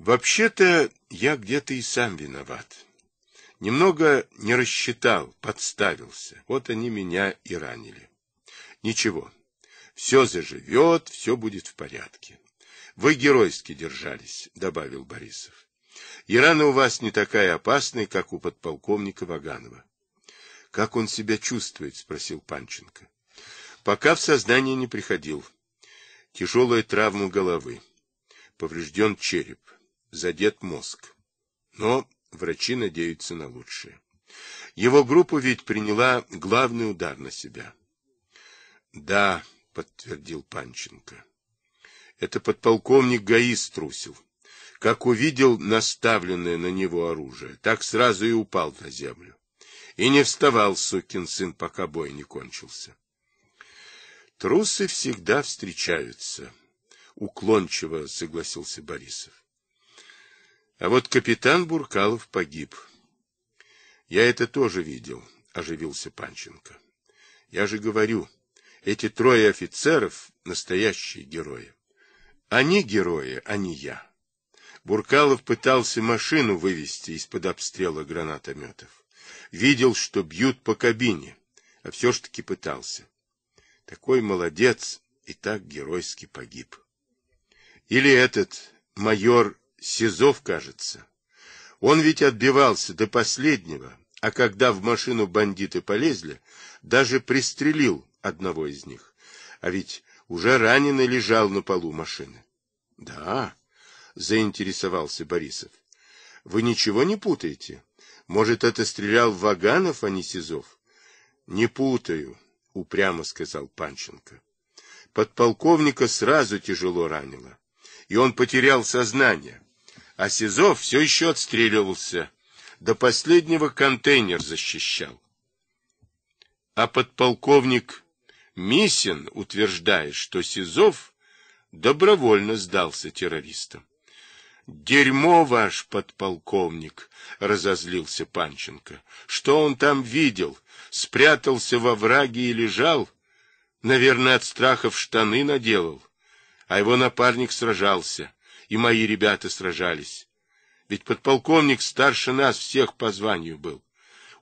Вообще-то я где-то и сам виноват. Немного не рассчитал, подставился. Вот они меня и ранили. Ничего, все заживет, все будет в порядке. Вы геройски держались, добавил Борисов. И рана у вас не такая опасная, как у подполковника Ваганова. Как он себя чувствует? спросил Панченко. Пока в сознание не приходил. Тяжелая травма головы. Поврежден череп задет мозг. Но врачи надеются на лучшее. Его группа ведь приняла главный удар на себя. Да, подтвердил Панченко. Это подполковник ГАИ струсил. Как увидел наставленное на него оружие, так сразу и упал на землю. И не вставал сукин сын, пока бой не кончился. Трусы всегда встречаются, уклончиво согласился Борисов. А вот капитан Буркалов погиб. Я это тоже видел, оживился Панченко. Я же говорю, эти трое офицеров настоящие герои. Они герои, а не я. Буркалов пытался машину вывести из-под обстрела гранатометов. Видел, что бьют по кабине, а все ж таки пытался. Такой молодец и так геройски погиб. Или этот майор Сизов, кажется. Он ведь отбивался до последнего, а когда в машину бандиты полезли, даже пристрелил одного из них. А ведь уже раненый лежал на полу машины. — Да, — заинтересовался Борисов. — Вы ничего не путаете? Может, это стрелял Ваганов, а не Сизов? — Не путаю, — упрямо сказал Панченко. Подполковника сразу тяжело ранило, и он потерял сознание. А Сизов все еще отстреливался. До последнего контейнер защищал. А подполковник Мисин утверждает, что Сизов добровольно сдался террористам. «Дерьмо ваш подполковник!» — разозлился Панченко. «Что он там видел? Спрятался во враге и лежал? Наверное, от страха в штаны наделал. А его напарник сражался и мои ребята сражались. Ведь подполковник старше нас всех по званию был.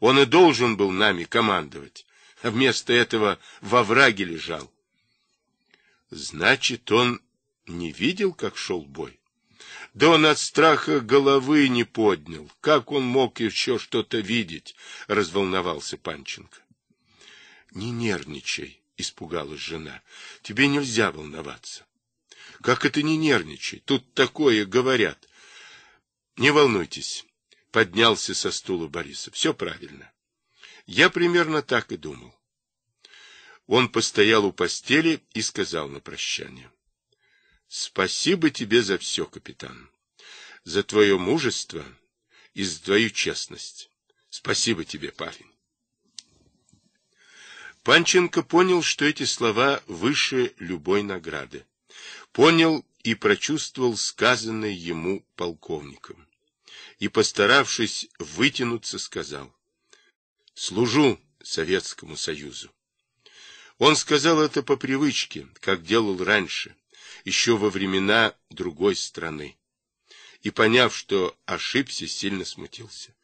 Он и должен был нами командовать, а вместо этого во враге лежал. Значит, он не видел, как шел бой? Да он от страха головы не поднял. Как он мог еще что-то видеть? — разволновался Панченко. — Не нервничай, — испугалась жена. — Тебе нельзя волноваться. Как это не нервничай? Тут такое говорят. Не волнуйтесь, поднялся со стула Бориса. Все правильно. Я примерно так и думал. Он постоял у постели и сказал на прощание. Спасибо тебе за все, капитан. За твое мужество и за твою честность. Спасибо тебе, парень. Панченко понял, что эти слова выше любой награды понял и прочувствовал сказанное ему полковником. И, постаравшись вытянуться, сказал, «Служу Советскому Союзу». Он сказал это по привычке, как делал раньше, еще во времена другой страны. И, поняв, что ошибся, сильно смутился.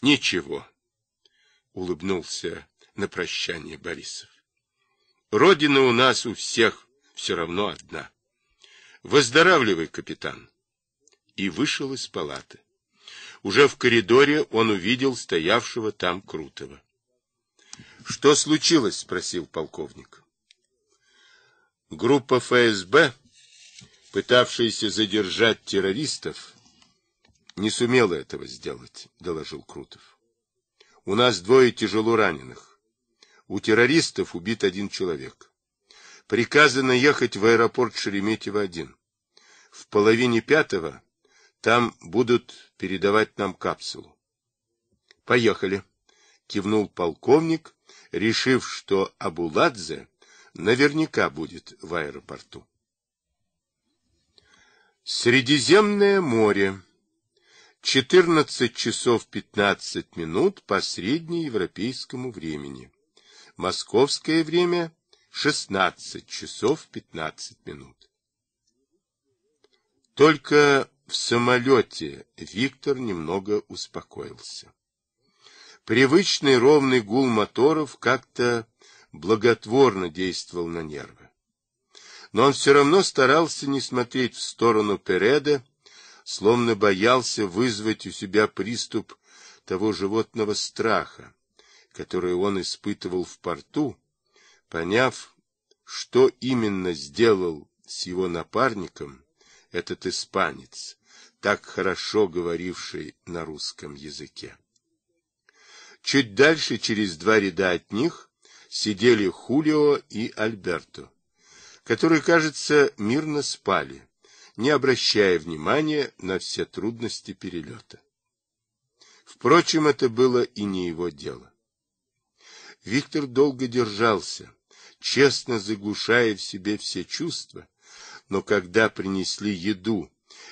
«Ничего», — улыбнулся на прощание Борисов. «Родина у нас у всех все равно одна». «Выздоравливай, капитан!» И вышел из палаты. Уже в коридоре он увидел стоявшего там Крутого. «Что случилось?» — спросил полковник. Группа ФСБ, пытавшаяся задержать террористов, не сумела этого сделать, — доложил Крутов. У нас двое тяжело раненых. У террористов убит один человек приказано ехать в аэропорт Шереметьево-1. В половине пятого там будут передавать нам капсулу. Поехали, кивнул полковник, решив, что Абуладзе наверняка будет в аэропорту. Средиземное море. 14 часов 15 минут по среднеевропейскому времени. Московское время 16 часов 15 минут. Только в самолете Виктор немного успокоился. Привычный ровный гул моторов как-то благотворно действовал на нервы. Но он все равно старался не смотреть в сторону Переда, словно боялся вызвать у себя приступ того животного страха, который он испытывал в порту, Поняв, что именно сделал с его напарником этот испанец, так хорошо говоривший на русском языке. Чуть дальше, через два ряда от них, сидели Хулио и Альберто, которые, кажется, мирно спали, не обращая внимания на все трудности перелета. Впрочем, это было и не его дело. Виктор долго держался, честно заглушая в себе все чувства, но когда принесли еду,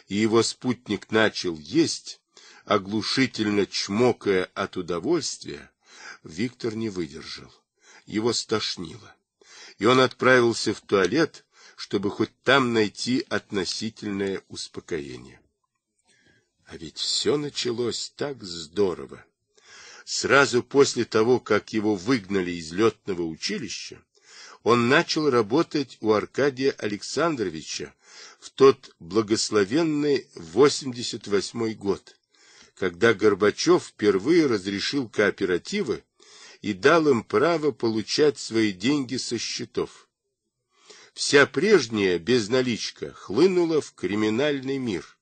и его спутник начал есть, оглушительно чмокая от удовольствия, Виктор не выдержал. Его стошнило. И он отправился в туалет, чтобы хоть там найти относительное успокоение. А ведь все началось так здорово. Сразу после того, как его выгнали из летного училища, он начал работать у Аркадия Александровича в тот благословенный 88 год, когда Горбачев впервые разрешил кооперативы и дал им право получать свои деньги со счетов. Вся прежняя безналичка хлынула в криминальный мир.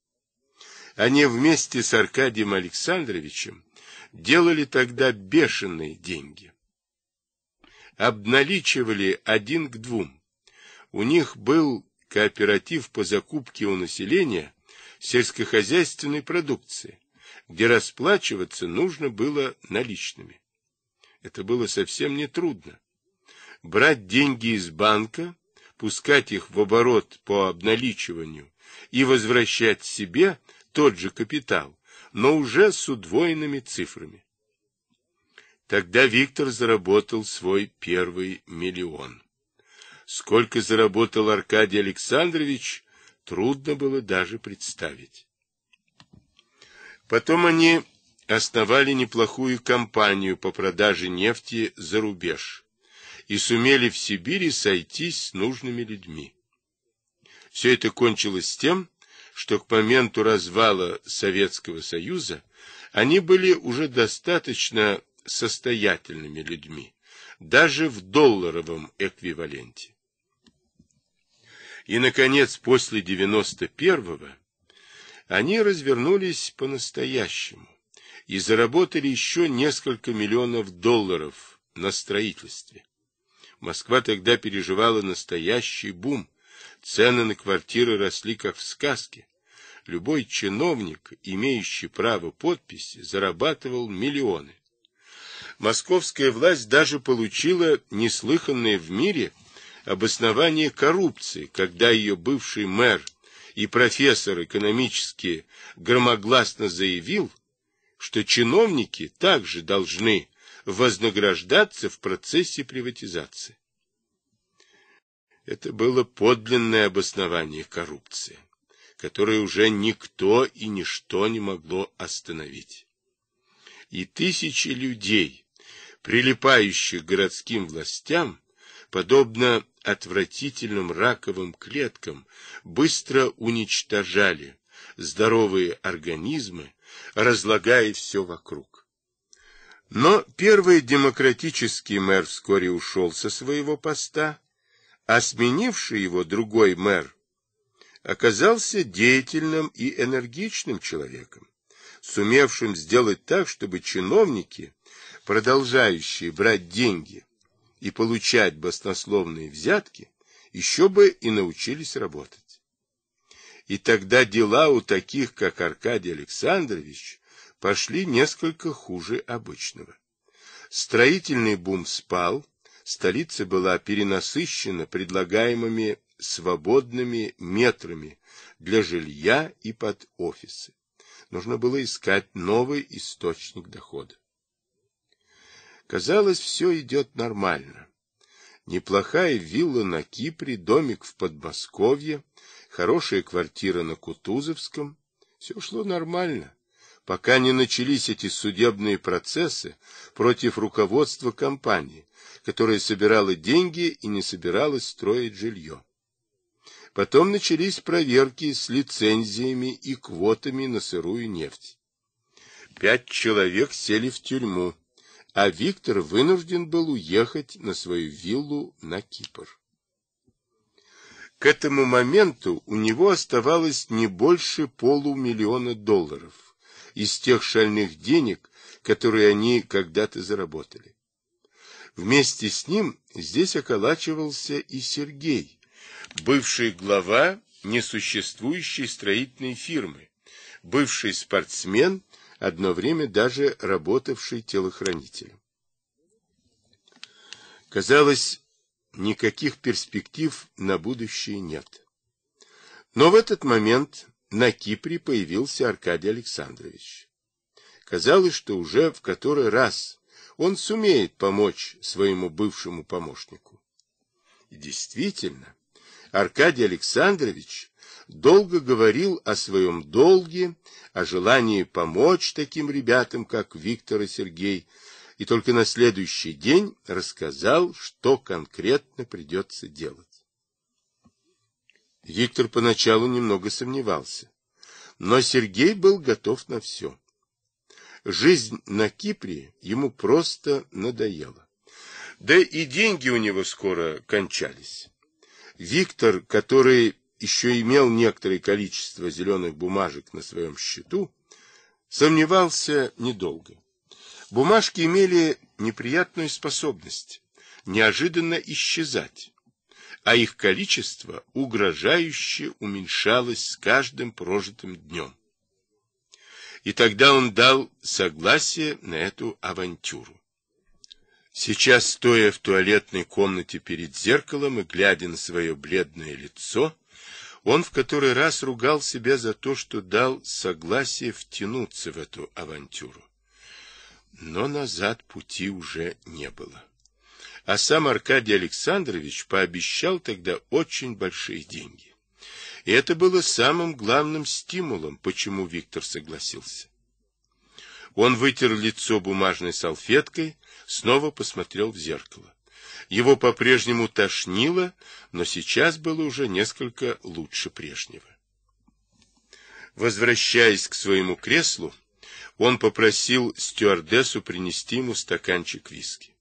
Они вместе с Аркадием Александровичем делали тогда бешеные деньги обналичивали один к двум. У них был кооператив по закупке у населения сельскохозяйственной продукции, где расплачиваться нужно было наличными. Это было совсем нетрудно. Брать деньги из банка, пускать их в оборот по обналичиванию и возвращать себе тот же капитал, но уже с удвоенными цифрами. Тогда Виктор заработал свой первый миллион. Сколько заработал Аркадий Александрович, трудно было даже представить. Потом они основали неплохую компанию по продаже нефти за рубеж и сумели в Сибири сойтись с нужными людьми. Все это кончилось тем, что к моменту развала Советского Союза они были уже достаточно состоятельными людьми, даже в долларовом эквиваленте. И, наконец, после 91-го они развернулись по-настоящему и заработали еще несколько миллионов долларов на строительстве. Москва тогда переживала настоящий бум. Цены на квартиры росли как в сказке. Любой чиновник, имеющий право подписи, зарабатывал миллионы московская власть даже получила неслыханное в мире обоснование коррупции, когда ее бывший мэр и профессор экономически громогласно заявил, что чиновники также должны вознаграждаться в процессе приватизации. Это было подлинное обоснование коррупции, которое уже никто и ничто не могло остановить. И тысячи людей прилипающих к городским властям, подобно отвратительным раковым клеткам, быстро уничтожали здоровые организмы, разлагая все вокруг. Но первый демократический мэр вскоре ушел со своего поста, а сменивший его другой мэр оказался деятельным и энергичным человеком, сумевшим сделать так, чтобы чиновники продолжающие брать деньги и получать баснословные взятки, еще бы и научились работать. И тогда дела у таких, как Аркадий Александрович, пошли несколько хуже обычного. Строительный бум спал, столица была перенасыщена предлагаемыми свободными метрами для жилья и под офисы. Нужно было искать новый источник дохода. Казалось, все идет нормально. Неплохая вилла на Кипре, домик в Подмосковье, хорошая квартира на Кутузовском. Все шло нормально, пока не начались эти судебные процессы против руководства компании, которая собирала деньги и не собиралась строить жилье. Потом начались проверки с лицензиями и квотами на сырую нефть. Пять человек сели в тюрьму а Виктор вынужден был уехать на свою виллу на Кипр. К этому моменту у него оставалось не больше полумиллиона долларов из тех шальных денег, которые они когда-то заработали. Вместе с ним здесь околачивался и Сергей, бывший глава несуществующей строительной фирмы, бывший спортсмен одно время даже работавший телохранителем. Казалось, никаких перспектив на будущее нет. Но в этот момент на Кипре появился Аркадий Александрович. Казалось, что уже в который раз он сумеет помочь своему бывшему помощнику. И действительно, Аркадий Александрович долго говорил о своем долге, о желании помочь таким ребятам, как Виктор и Сергей, и только на следующий день рассказал, что конкретно придется делать. Виктор поначалу немного сомневался, но Сергей был готов на все. Жизнь на Кипре ему просто надоела. Да и деньги у него скоро кончались. Виктор, который еще имел некоторое количество зеленых бумажек на своем счету, сомневался недолго. Бумажки имели неприятную способность неожиданно исчезать, а их количество угрожающе уменьшалось с каждым прожитым днем. И тогда он дал согласие на эту авантюру. Сейчас, стоя в туалетной комнате перед зеркалом и глядя на свое бледное лицо, он в который раз ругал себя за то, что дал согласие втянуться в эту авантюру. Но назад пути уже не было. А сам Аркадий Александрович пообещал тогда очень большие деньги. И это было самым главным стимулом, почему Виктор согласился. Он вытер лицо бумажной салфеткой, снова посмотрел в зеркало. Его по-прежнему тошнило, но сейчас было уже несколько лучше прежнего. Возвращаясь к своему креслу, он попросил стюардессу принести ему стаканчик виски.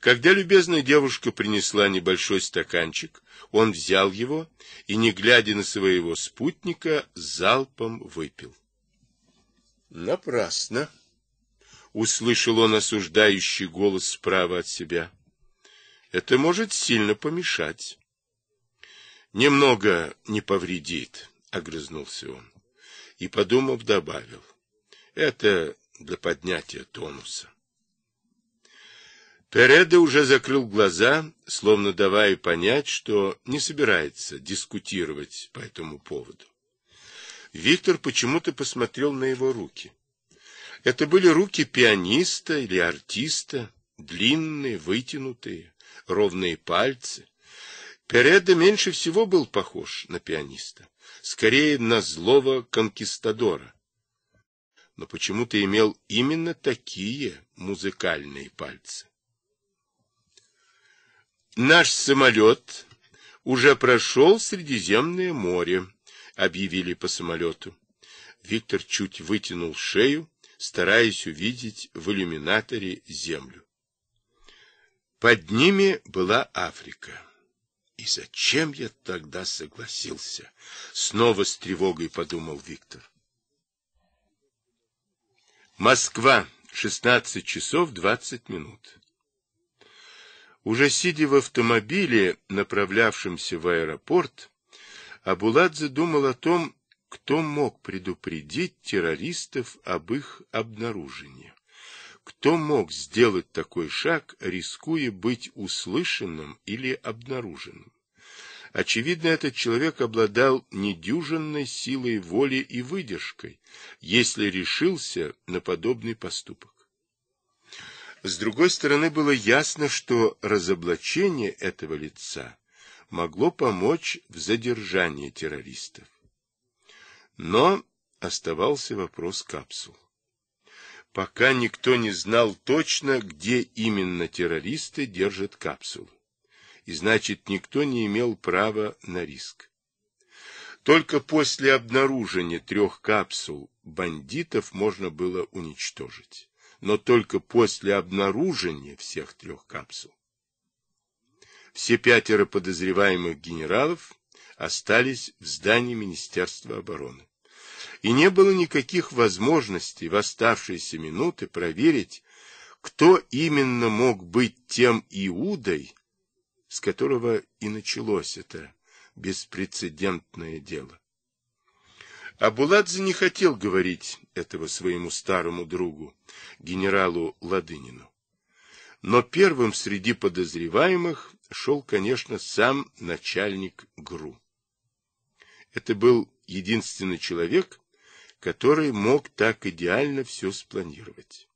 Когда любезная девушка принесла небольшой стаканчик, он взял его и, не глядя на своего спутника, залпом выпил. Напрасно! — услышал он осуждающий голос справа от себя. Это может сильно помешать. Немного не повредит, огрызнулся он. И, подумав, добавил. Это для поднятия тонуса. Переда уже закрыл глаза, словно давая понять, что не собирается дискутировать по этому поводу. Виктор почему-то посмотрел на его руки. Это были руки пианиста или артиста, длинные, вытянутые, ровные пальцы. Переда меньше всего был похож на пианиста, скорее на злого конкистадора. Но почему-то имел именно такие музыкальные пальцы. Наш самолет уже прошел Средиземное море, объявили по самолету. Виктор чуть вытянул шею, стараясь увидеть в иллюминаторе землю. Под ними была Африка. И зачем я тогда согласился? Снова с тревогой подумал Виктор. Москва, 16 часов 20 минут. Уже сидя в автомобиле, направлявшемся в аэропорт, Абуладзе думал о том, кто мог предупредить террористов об их обнаружении кто мог сделать такой шаг, рискуя быть услышанным или обнаруженным. Очевидно, этот человек обладал недюжинной силой воли и выдержкой, если решился на подобный поступок. С другой стороны, было ясно, что разоблачение этого лица могло помочь в задержании террористов. Но оставался вопрос капсул пока никто не знал точно, где именно террористы держат капсулы. И значит, никто не имел права на риск. Только после обнаружения трех капсул бандитов можно было уничтожить. Но только после обнаружения всех трех капсул. Все пятеро подозреваемых генералов остались в здании Министерства обороны и не было никаких возможностей в оставшиеся минуты проверить, кто именно мог быть тем Иудой, с которого и началось это беспрецедентное дело. Абуладзе не хотел говорить этого своему старому другу, генералу Ладынину. Но первым среди подозреваемых шел, конечно, сам начальник ГРУ. Это был единственный человек, который мог так идеально все спланировать.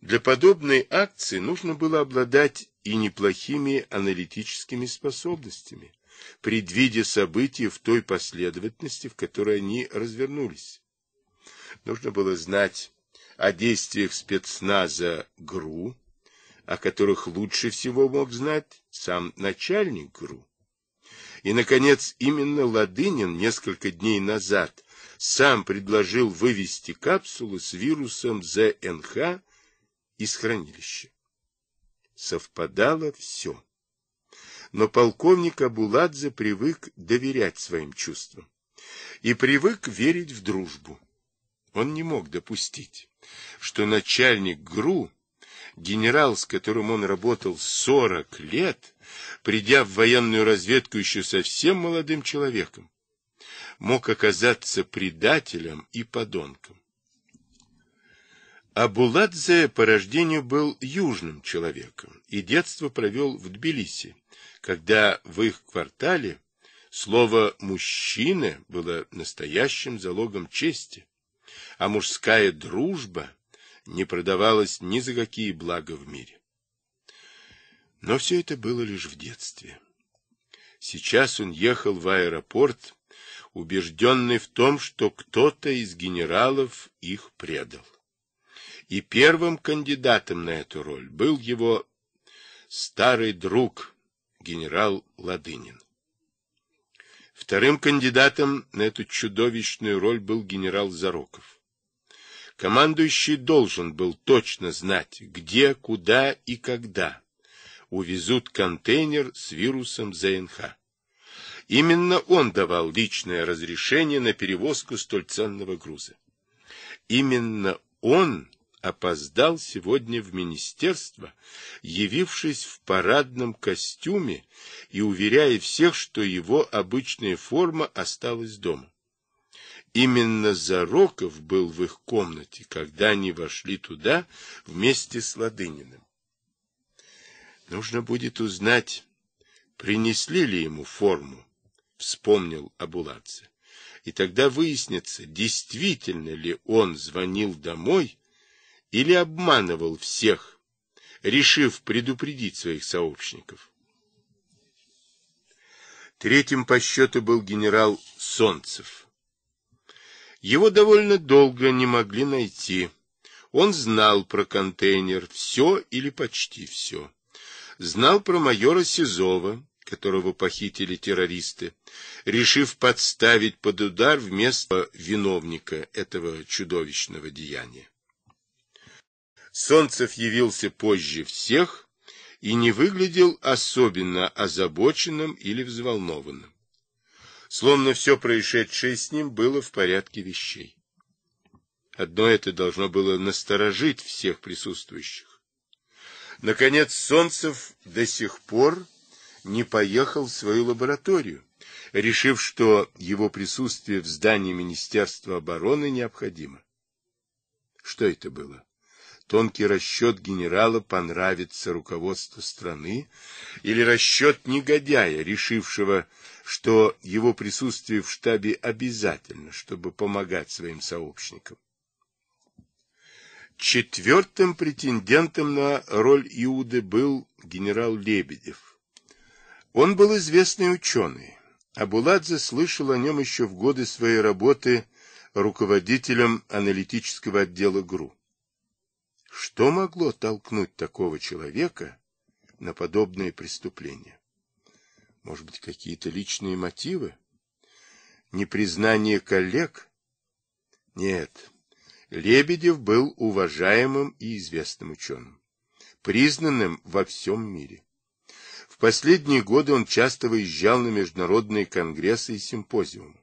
Для подобной акции нужно было обладать и неплохими аналитическими способностями, предвидя события в той последовательности, в которой они развернулись. Нужно было знать о действиях спецназа ГРУ, о которых лучше всего мог знать сам начальник ГРУ. И, наконец, именно Ладынин несколько дней назад сам предложил вывести капсулу с вирусом ЗНХ из хранилища. Совпадало все. Но полковник Абуладзе привык доверять своим чувствам и привык верить в дружбу. Он не мог допустить, что начальник ГРУ, генерал, с которым он работал 40 лет, придя в военную разведку еще совсем молодым человеком, мог оказаться предателем и подонком. Абуладзе по рождению был южным человеком и детство провел в Тбилиси, когда в их квартале слово «мужчина» было настоящим залогом чести, а мужская дружба не продавалась ни за какие блага в мире. Но все это было лишь в детстве. Сейчас он ехал в аэропорт убежденный в том, что кто-то из генералов их предал. И первым кандидатом на эту роль был его старый друг, генерал Ладынин. Вторым кандидатом на эту чудовищную роль был генерал Зароков. Командующий должен был точно знать, где, куда и когда увезут контейнер с вирусом ЗНХ. Именно он давал личное разрешение на перевозку столь ценного груза. Именно он опоздал сегодня в министерство, явившись в парадном костюме и уверяя всех, что его обычная форма осталась дома. Именно Зароков был в их комнате, когда они вошли туда вместе с Ладыниным. Нужно будет узнать, принесли ли ему форму, вспомнил Абуладзе. И тогда выяснится, действительно ли он звонил домой или обманывал всех, решив предупредить своих сообщников. Третьим по счету был генерал Солнцев. Его довольно долго не могли найти. Он знал про контейнер все или почти все. Знал про майора Сизова, которого похитили террористы, решив подставить под удар вместо виновника этого чудовищного деяния. Солнцев явился позже всех и не выглядел особенно озабоченным или взволнованным. Словно все происшедшее с ним было в порядке вещей. Одно это должно было насторожить всех присутствующих. Наконец, Солнцев до сих пор не поехал в свою лабораторию, решив, что его присутствие в здании Министерства обороны необходимо. Что это было? Тонкий расчет генерала понравится руководству страны или расчет негодяя, решившего, что его присутствие в штабе обязательно, чтобы помогать своим сообщникам? Четвертым претендентом на роль Иуды был генерал Лебедев, он был известный ученый. Абуладзе слышал о нем еще в годы своей работы руководителем аналитического отдела ГРУ. Что могло толкнуть такого человека на подобные преступления? Может быть, какие-то личные мотивы? Непризнание коллег? Нет. Лебедев был уважаемым и известным ученым, признанным во всем мире последние годы он часто выезжал на международные конгрессы и симпозиумы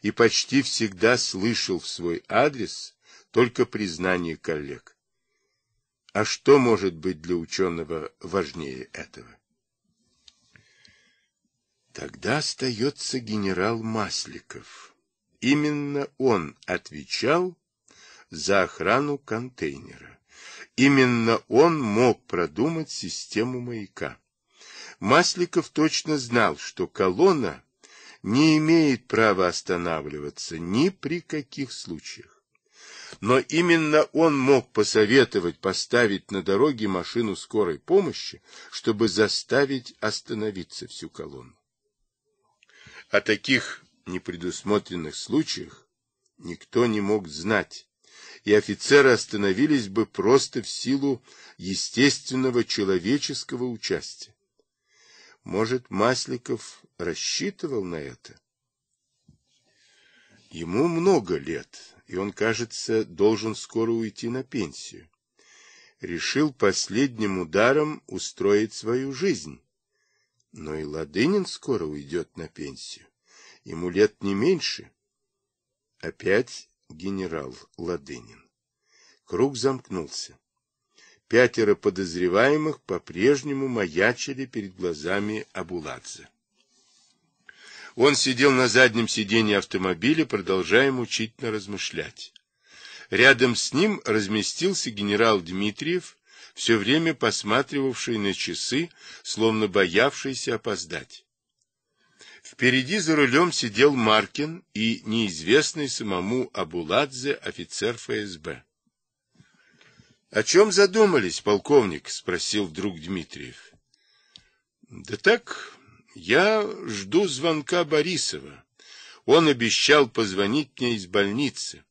и почти всегда слышал в свой адрес только признание коллег. А что может быть для ученого важнее этого? Тогда остается генерал Масликов. Именно он отвечал за охрану контейнера. Именно он мог продумать систему маяка. Масликов точно знал, что колонна не имеет права останавливаться ни при каких случаях. Но именно он мог посоветовать поставить на дороге машину скорой помощи, чтобы заставить остановиться всю колонну. О таких непредусмотренных случаях никто не мог знать, и офицеры остановились бы просто в силу естественного человеческого участия. Может, Масликов рассчитывал на это? Ему много лет, и он, кажется, должен скоро уйти на пенсию. Решил последним ударом устроить свою жизнь. Но и Ладынин скоро уйдет на пенсию. Ему лет не меньше. Опять генерал Ладынин. Круг замкнулся. Пятеро подозреваемых по-прежнему маячили перед глазами Абуладзе. Он сидел на заднем сиденье автомобиля, продолжая мучительно размышлять. Рядом с ним разместился генерал Дмитриев, все время посматривавший на часы, словно боявшийся опоздать. Впереди за рулем сидел Маркин и неизвестный самому Абуладзе офицер ФСБ. — О чем задумались, полковник? — спросил вдруг Дмитриев. — Да так, я жду звонка Борисова. Он обещал позвонить мне из больницы.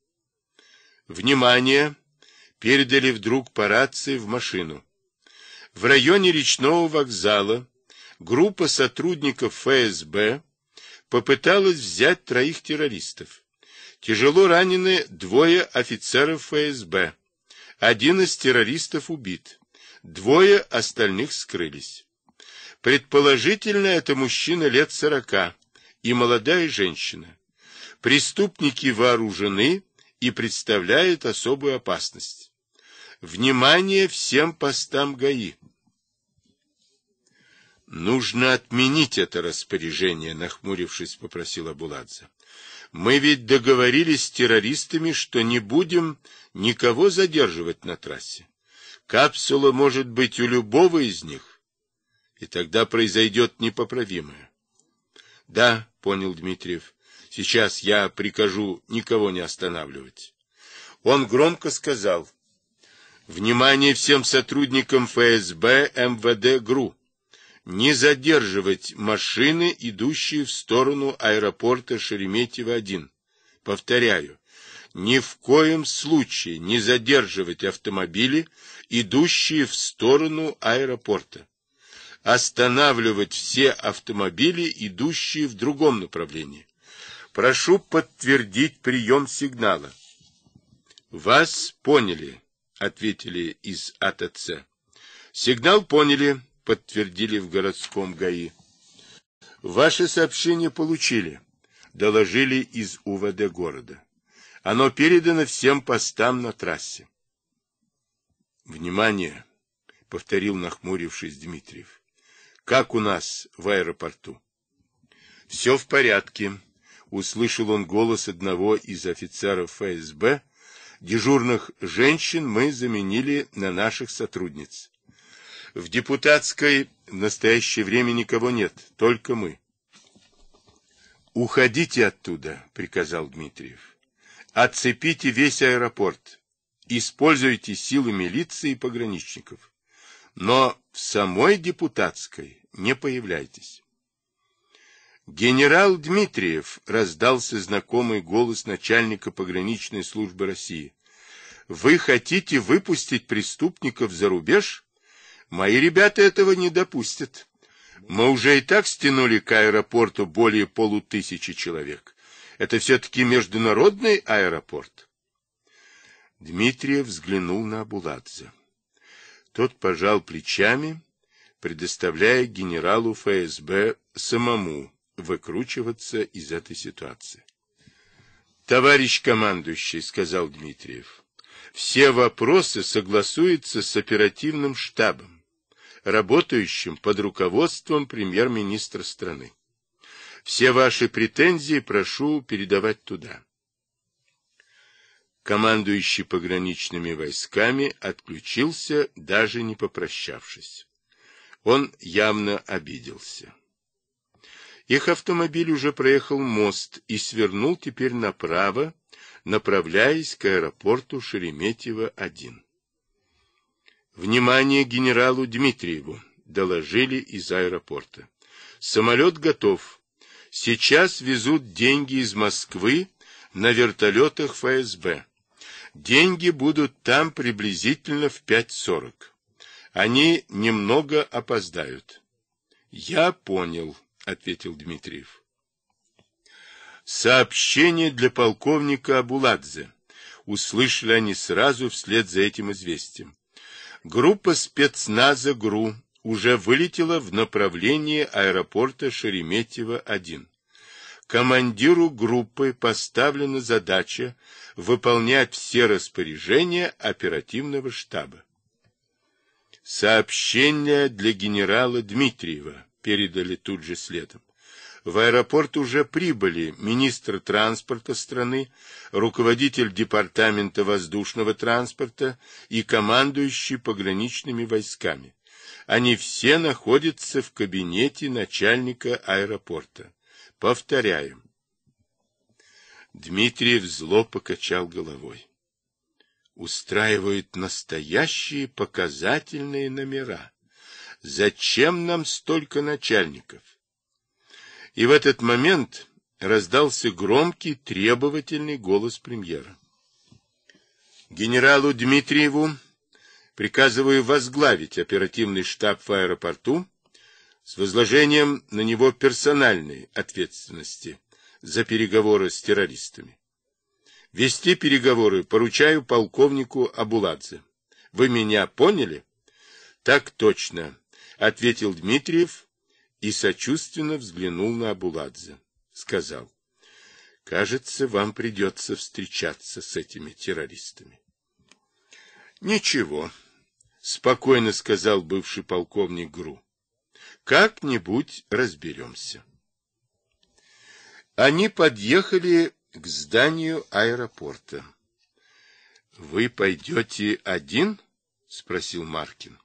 — Внимание! — передали вдруг по рации в машину. В районе речного вокзала группа сотрудников ФСБ попыталась взять троих террористов. Тяжело ранены двое офицеров ФСБ. Один из террористов убит. Двое остальных скрылись. Предположительно, это мужчина лет сорока и молодая женщина. Преступники вооружены и представляют особую опасность. Внимание всем постам ГАИ! Нужно отменить это распоряжение, нахмурившись, попросила Буладзе. Мы ведь договорились с террористами, что не будем никого задерживать на трассе. Капсула может быть у любого из них, и тогда произойдет непоправимое. — Да, — понял Дмитриев, — сейчас я прикажу никого не останавливать. Он громко сказал, — Внимание всем сотрудникам ФСБ МВД ГРУ! Не задерживать машины, идущие в сторону аэропорта Шереметьево-1. Повторяю, ни в коем случае не задерживать автомобили, идущие в сторону аэропорта. Останавливать все автомобили, идущие в другом направлении. Прошу подтвердить прием сигнала. Вас поняли, ответили из АТЦ. Сигнал поняли, подтвердили в городском ГАИ. Ваше сообщение получили, доложили из УВД города. Оно передано всем постам на трассе. «Внимание!» — повторил, нахмурившись Дмитриев. «Как у нас в аэропорту?» «Все в порядке», — услышал он голос одного из офицеров ФСБ. «Дежурных женщин мы заменили на наших сотрудниц. В депутатской в настоящее время никого нет, только мы». «Уходите оттуда», — приказал Дмитриев. Отцепите весь аэропорт. Используйте силы милиции и пограничников. Но в самой депутатской не появляйтесь. Генерал Дмитриев раздался знакомый голос начальника пограничной службы России. Вы хотите выпустить преступников за рубеж? Мои ребята этого не допустят. Мы уже и так стянули к аэропорту более полутысячи человек. Это все-таки международный аэропорт. Дмитриев взглянул на Абуладзе. Тот пожал плечами, предоставляя генералу ФСБ самому выкручиваться из этой ситуации. «Товарищ командующий», — сказал Дмитриев, — «все вопросы согласуются с оперативным штабом, работающим под руководством премьер-министра страны. Все ваши претензии прошу передавать туда. Командующий пограничными войсками отключился, даже не попрощавшись. Он явно обиделся. Их автомобиль уже проехал мост и свернул теперь направо, направляясь к аэропорту Шереметьево-1. «Внимание генералу Дмитриеву!» — доложили из аэропорта. «Самолет готов!» Сейчас везут деньги из Москвы на вертолетах ФСБ. Деньги будут там приблизительно в 5.40. Они немного опоздают. Я понял, ответил Дмитриев. Сообщение для полковника Абуладзе. Услышали они сразу вслед за этим известием. Группа спецназа ГРУ уже вылетела в направлении аэропорта Шереметьево-1. Командиру группы поставлена задача выполнять все распоряжения оперативного штаба. Сообщение для генерала Дмитриева передали тут же следом. В аэропорт уже прибыли министр транспорта страны, руководитель департамента воздушного транспорта и командующий пограничными войсками. Они все находятся в кабинете начальника аэропорта. Повторяем. Дмитриев зло покачал головой. Устраивают настоящие показательные номера. Зачем нам столько начальников? И в этот момент раздался громкий, требовательный голос премьера. Генералу Дмитриеву приказываю возглавить оперативный штаб в аэропорту с возложением на него персональной ответственности за переговоры с террористами. Вести переговоры поручаю полковнику Абуладзе. Вы меня поняли? Так точно, ответил Дмитриев и сочувственно взглянул на Абуладзе. Сказал, кажется, вам придется встречаться с этими террористами. Ничего, — спокойно сказал бывший полковник Гру. — Как-нибудь разберемся. Они подъехали к зданию аэропорта. — Вы пойдете один? — спросил Маркин.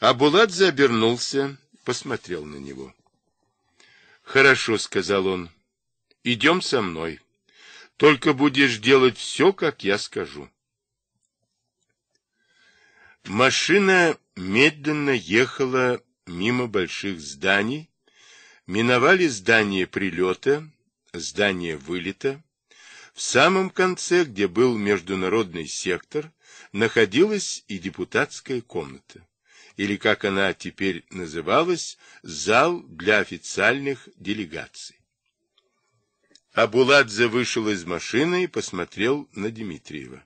Абуладзе обернулся, посмотрел на него. — Хорошо, — сказал он. — Идем со мной. Только будешь делать все, как я скажу. Машина медленно ехала мимо больших зданий, миновали здание прилета, здание вылета. В самом конце, где был международный сектор, находилась и депутатская комната, или, как она теперь называлась, зал для официальных делегаций. Абуладзе вышел из машины и посмотрел на Дмитриева.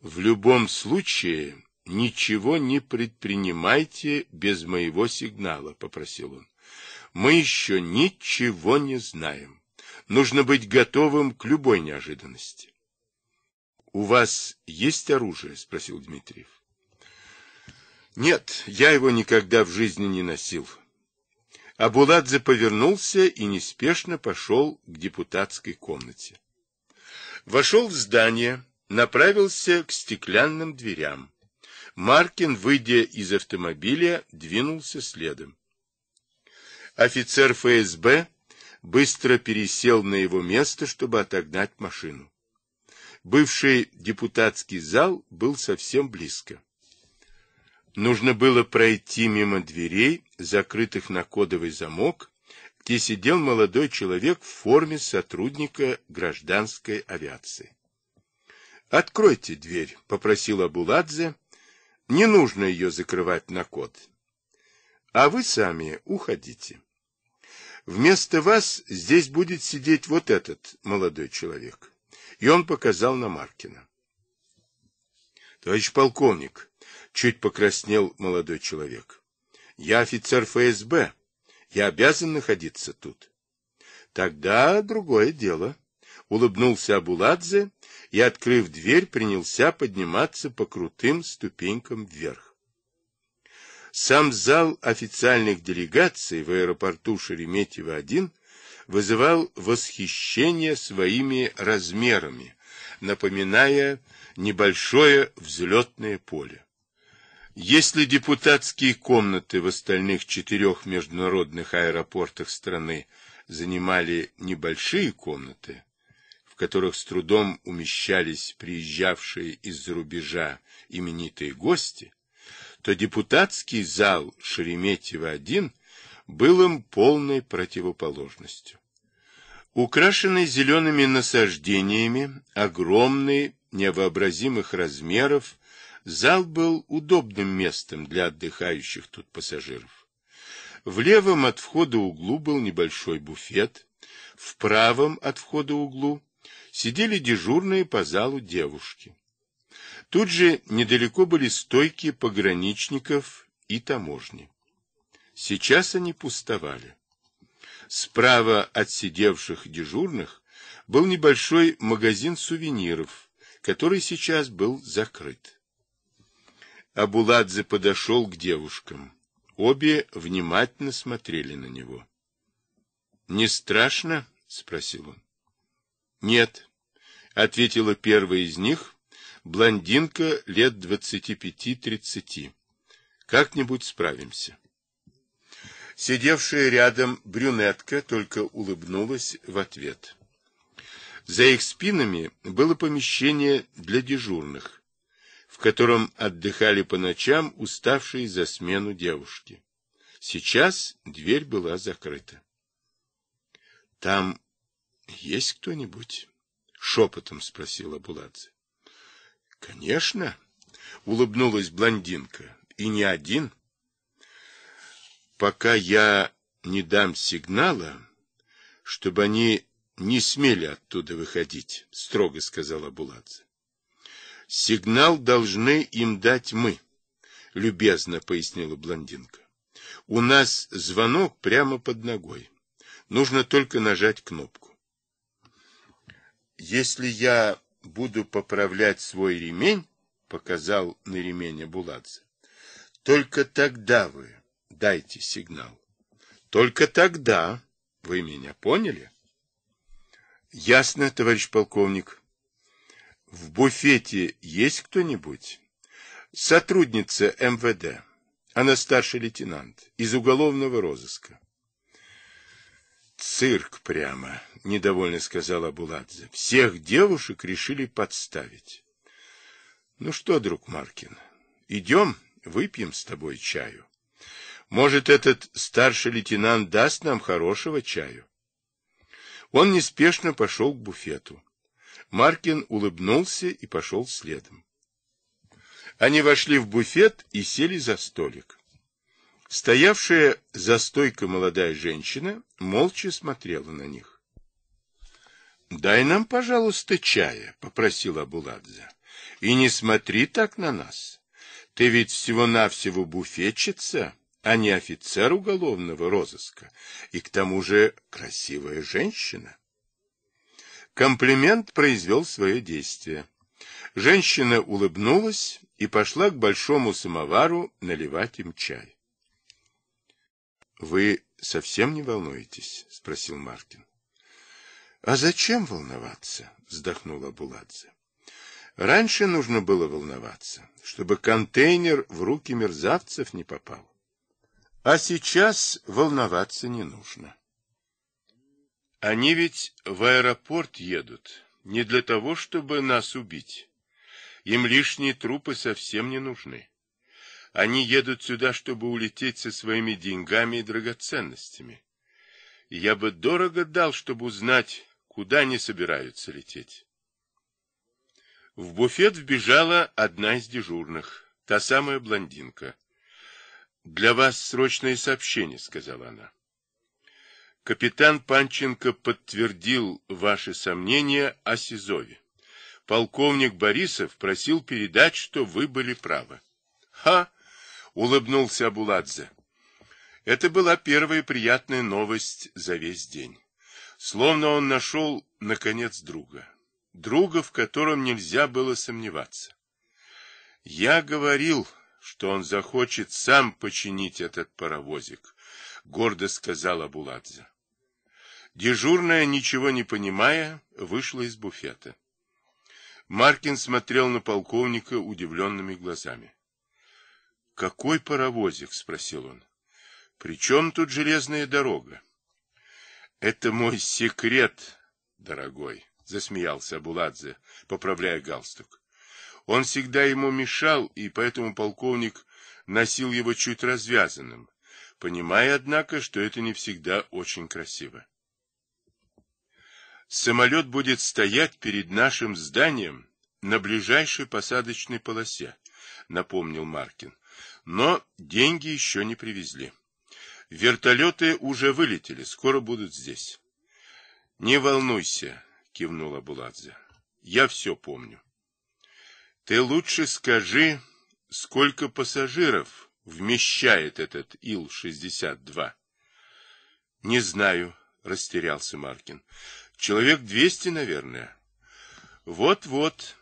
В любом случае, ничего не предпринимайте без моего сигнала, попросил он. Мы еще ничего не знаем. Нужно быть готовым к любой неожиданности. У вас есть оружие? спросил Дмитриев. Нет, я его никогда в жизни не носил. Абуладзе повернулся и неспешно пошел к депутатской комнате. Вошел в здание, направился к стеклянным дверям. Маркин, выйдя из автомобиля, двинулся следом. Офицер ФСБ быстро пересел на его место, чтобы отогнать машину. Бывший депутатский зал был совсем близко. Нужно было пройти мимо дверей, закрытых на кодовый замок, где сидел молодой человек в форме сотрудника гражданской авиации. «Откройте дверь», — попросила Буладзе. «Не нужно ее закрывать на код. А вы сами уходите. Вместо вас здесь будет сидеть вот этот молодой человек». И он показал на Маркина. «Товарищ полковник», — чуть покраснел молодой человек, — «я офицер ФСБ. Я обязан находиться тут». «Тогда другое дело», — улыбнулся Абуладзе, — и, открыв дверь, принялся подниматься по крутым ступенькам вверх. Сам зал официальных делегаций в аэропорту Шереметьево-1 вызывал восхищение своими размерами, напоминая небольшое взлетное поле. Если депутатские комнаты в остальных четырех международных аэропортах страны занимали небольшие комнаты, которых с трудом умещались приезжавшие из-за рубежа именитые гости, то депутатский зал Шереметьево-1 был им полной противоположностью. Украшенный зелеными насаждениями, огромный, невообразимых размеров, зал был удобным местом для отдыхающих тут пассажиров. В левом от входа углу был небольшой буфет, в правом от входа углу сидели дежурные по залу девушки. Тут же недалеко были стойки пограничников и таможни. Сейчас они пустовали. Справа от сидевших дежурных был небольшой магазин сувениров, который сейчас был закрыт. Абуладзе подошел к девушкам. Обе внимательно смотрели на него. — Не страшно? — спросил он. «Нет», — ответила первая из них, блондинка лет двадцати пяти-тридцати. «Как-нибудь справимся». Сидевшая рядом брюнетка только улыбнулась в ответ. За их спинами было помещение для дежурных, в котором отдыхали по ночам уставшие за смену девушки. Сейчас дверь была закрыта. — Там есть кто-нибудь? Шепотом спросила Буладзе. Конечно, улыбнулась блондинка. И не один. Пока я не дам сигнала, чтобы они не смели оттуда выходить, строго сказала Буладзе. Сигнал должны им дать мы, любезно пояснила блондинка. У нас звонок прямо под ногой. Нужно только нажать кнопку. Если я буду поправлять свой ремень, показал на ремень Абуладзе, только тогда вы дайте сигнал. Только тогда вы меня поняли? Ясно, товарищ полковник. В буфете есть кто-нибудь? Сотрудница МВД. Она старший лейтенант из уголовного розыска. Цирк прямо, — недовольно сказала Абуладзе. Всех девушек решили подставить. Ну что, друг Маркин, идем выпьем с тобой чаю. Может, этот старший лейтенант даст нам хорошего чаю? Он неспешно пошел к буфету. Маркин улыбнулся и пошел следом. Они вошли в буфет и сели за столик. Стоявшая за стойкой молодая женщина молча смотрела на них. — Дай нам, пожалуйста, чая, — попросила Абуладзе. — И не смотри так на нас. Ты ведь всего-навсего буфетчица, а не офицер уголовного розыска, и к тому же красивая женщина. Комплимент произвел свое действие. Женщина улыбнулась и пошла к большому самовару наливать им чай. — Вы совсем не волнуетесь? — спросил Маркин. — А зачем волноваться? — вздохнула Буладзе. — Раньше нужно было волноваться, чтобы контейнер в руки мерзавцев не попал. А сейчас волноваться не нужно. Они ведь в аэропорт едут не для того, чтобы нас убить. Им лишние трупы совсем не нужны. Они едут сюда, чтобы улететь со своими деньгами и драгоценностями. я бы дорого дал, чтобы узнать, куда они собираются лететь. В буфет вбежала одна из дежурных, та самая блондинка. «Для вас срочное сообщение», — сказала она. «Капитан Панченко подтвердил ваши сомнения о Сизове. Полковник Борисов просил передать, что вы были правы». «Ха!» улыбнулся Абуладзе. Это была первая приятная новость за весь день. Словно он нашел, наконец, друга. Друга, в котором нельзя было сомневаться. Я говорил, что он захочет сам починить этот паровозик, гордо сказал Абуладзе. Дежурная, ничего не понимая, вышла из буфета. Маркин смотрел на полковника удивленными глазами. Какой паровозик? спросил он. При чем тут железная дорога? Это мой секрет, дорогой, засмеялся Абуладзе, поправляя галстук. Он всегда ему мешал, и поэтому полковник носил его чуть развязанным, понимая, однако, что это не всегда очень красиво. Самолет будет стоять перед нашим зданием на ближайшей посадочной полосе, напомнил Маркин. Но деньги еще не привезли. Вертолеты уже вылетели, скоро будут здесь. — Не волнуйся, — кивнула Буладзе. — Я все помню. — Ты лучше скажи, сколько пассажиров вмещает этот Ил-62? — Не знаю, — растерялся Маркин. — Человек двести, наверное. Вот — Вот-вот.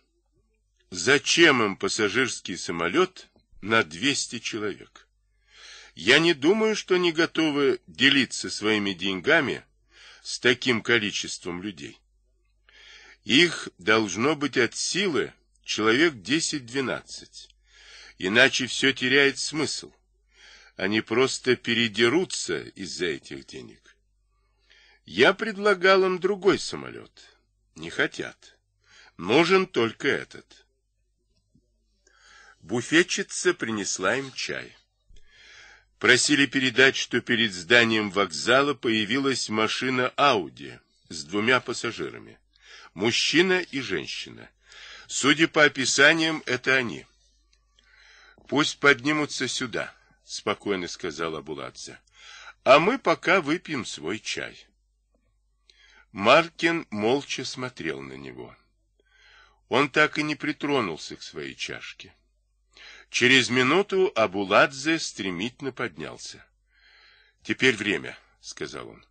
Зачем им пассажирский самолет, на 200 человек. Я не думаю, что они готовы делиться своими деньгами с таким количеством людей. Их должно быть от силы человек 10-12, иначе все теряет смысл. Они просто передерутся из-за этих денег. Я предлагал им другой самолет. Не хотят. Нужен только этот. Буфетчица принесла им чай. Просили передать, что перед зданием вокзала появилась машина Ауди с двумя пассажирами. Мужчина и женщина. Судя по описаниям, это они. Пусть поднимутся сюда, спокойно сказала Буладзе. А мы пока выпьем свой чай. Маркин молча смотрел на него. Он так и не притронулся к своей чашке. Через минуту Абуладзе стремительно поднялся. «Теперь время», — сказал он.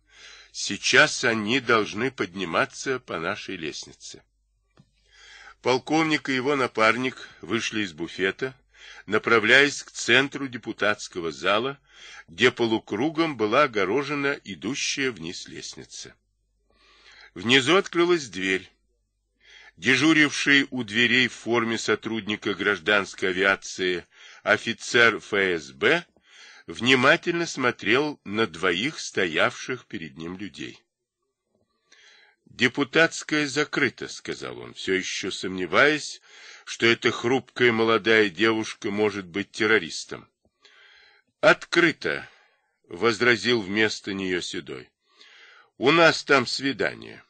«Сейчас они должны подниматься по нашей лестнице». Полковник и его напарник вышли из буфета, направляясь к центру депутатского зала, где полукругом была огорожена идущая вниз лестница. Внизу открылась дверь. Дежуривший у дверей в форме сотрудника гражданской авиации офицер ФСБ внимательно смотрел на двоих стоявших перед ним людей. «Депутатская закрыта», — сказал он, все еще сомневаясь, что эта хрупкая молодая девушка может быть террористом. «Открыто», — возразил вместо нее Седой. «У нас там свидание».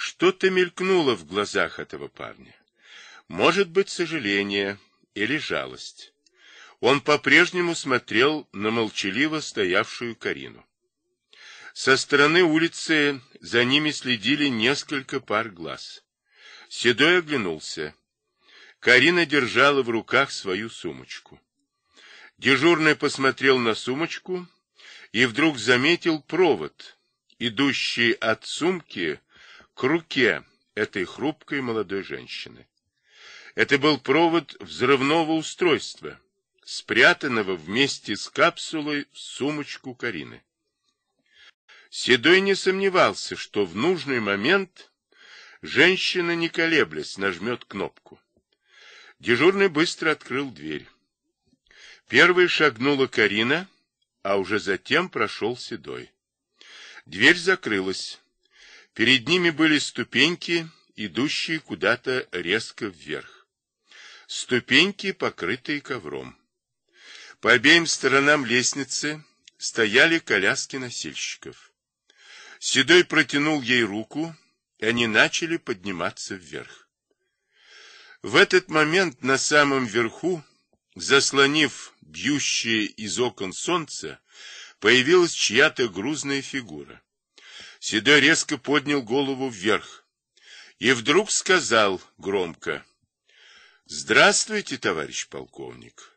Что-то мелькнуло в глазах этого парня. Может быть, сожаление или жалость. Он по-прежнему смотрел на молчаливо стоявшую Карину. Со стороны улицы за ними следили несколько пар глаз. Седой оглянулся. Карина держала в руках свою сумочку. Дежурный посмотрел на сумочку и вдруг заметил провод, идущий от сумки к руке этой хрупкой молодой женщины. Это был провод взрывного устройства, спрятанного вместе с капсулой в сумочку Карины. Седой не сомневался, что в нужный момент женщина, не колеблясь, нажмет кнопку. Дежурный быстро открыл дверь. Первой шагнула Карина, а уже затем прошел Седой. Дверь закрылась. Перед ними были ступеньки, идущие куда-то резко вверх. Ступеньки, покрытые ковром. По обеим сторонам лестницы стояли коляски носильщиков. Седой протянул ей руку, и они начали подниматься вверх. В этот момент на самом верху, заслонив бьющее из окон солнце, появилась чья-то грузная фигура. Седой резко поднял голову вверх и вдруг сказал громко. «Здравствуйте, товарищ полковник.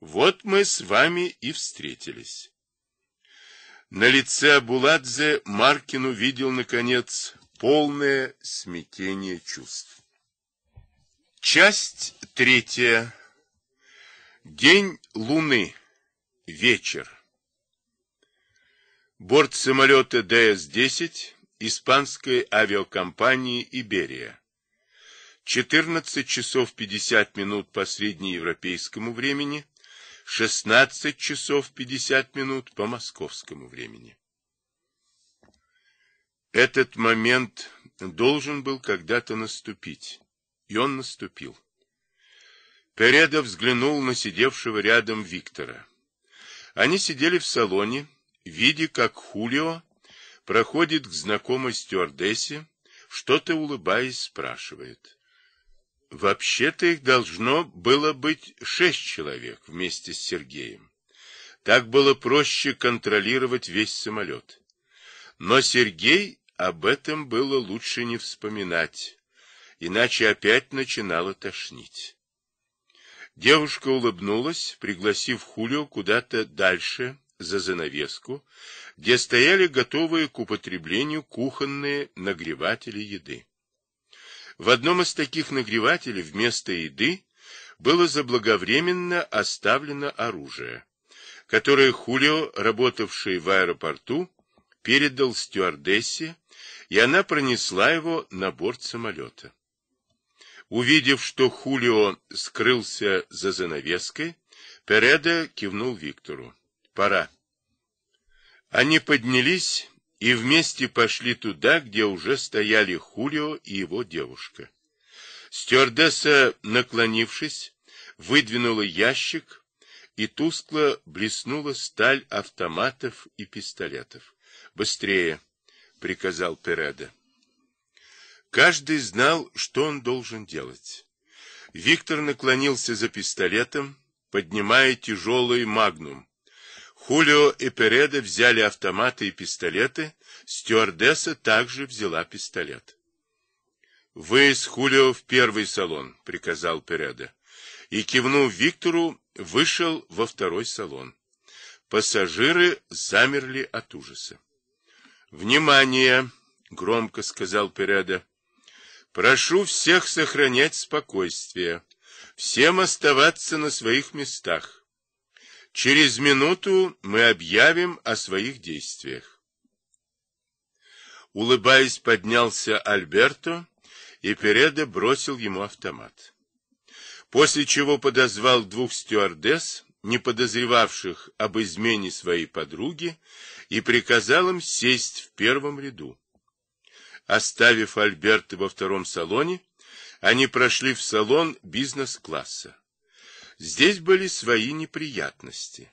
Вот мы с вами и встретились». На лице Абуладзе Маркин увидел, наконец, полное смятение чувств. Часть третья. День Луны. Вечер. Борт самолета ДС-10 испанской авиакомпании «Иберия». 14 часов 50 минут по среднеевропейскому времени, 16 часов 50 минут по московскому времени. Этот момент должен был когда-то наступить, и он наступил. Переда взглянул на сидевшего рядом Виктора. Они сидели в салоне, видя, как Хулио проходит к знакомой стюардессе, что-то улыбаясь спрашивает. Вообще-то их должно было быть шесть человек вместе с Сергеем. Так было проще контролировать весь самолет. Но Сергей об этом было лучше не вспоминать, иначе опять начинало тошнить. Девушка улыбнулась, пригласив Хулио куда-то дальше, за занавеску, где стояли готовые к употреблению кухонные нагреватели еды. В одном из таких нагревателей вместо еды было заблаговременно оставлено оружие, которое Хулио, работавший в аэропорту, передал стюардессе, и она пронесла его на борт самолета. Увидев, что Хулио скрылся за занавеской, Переда кивнул Виктору пора. Они поднялись и вместе пошли туда, где уже стояли Хулио и его девушка. Стюардесса, наклонившись, выдвинула ящик, и тускло блеснула сталь автоматов и пистолетов. «Быстрее!» — приказал Переда. Каждый знал, что он должен делать. Виктор наклонился за пистолетом, поднимая тяжелый магнум, Хулио и Переда взяли автоматы и пистолеты, стюардесса также взяла пистолет. — Вы с Хулио в первый салон, — приказал Переда. И, кивнув Виктору, вышел во второй салон. Пассажиры замерли от ужаса. — Внимание! — громко сказал Переда. — Прошу всех сохранять спокойствие, всем оставаться на своих местах. Через минуту мы объявим о своих действиях. Улыбаясь, поднялся Альберто, и передо бросил ему автомат. После чего подозвал двух стюардесс, не подозревавших об измене своей подруги, и приказал им сесть в первом ряду. Оставив Альберта во втором салоне, они прошли в салон бизнес-класса. Здесь были свои неприятности.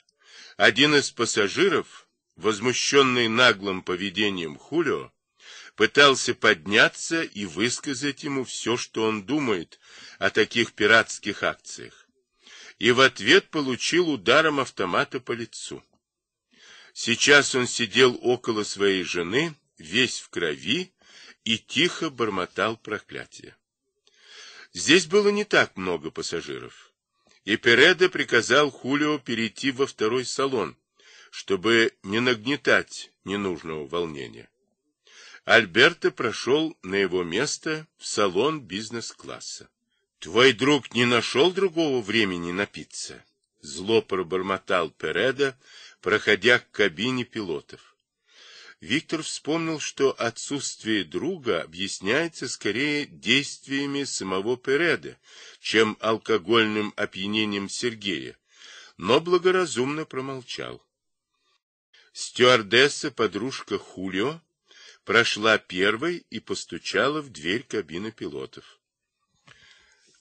Один из пассажиров, возмущенный наглым поведением Хулио, пытался подняться и высказать ему все, что он думает о таких пиратских акциях. И в ответ получил ударом автомата по лицу. Сейчас он сидел около своей жены, весь в крови, и тихо бормотал проклятие. Здесь было не так много пассажиров и Переда приказал Хулио перейти во второй салон, чтобы не нагнетать ненужного волнения. Альберто прошел на его место в салон бизнес-класса. — Твой друг не нашел другого времени напиться? — зло пробормотал Переда, проходя к кабине пилотов. Виктор вспомнил, что отсутствие друга объясняется скорее действиями самого Переда, чем алкогольным опьянением Сергея, но благоразумно промолчал. Стюардесса, подружка Хулио, прошла первой и постучала в дверь кабины пилотов.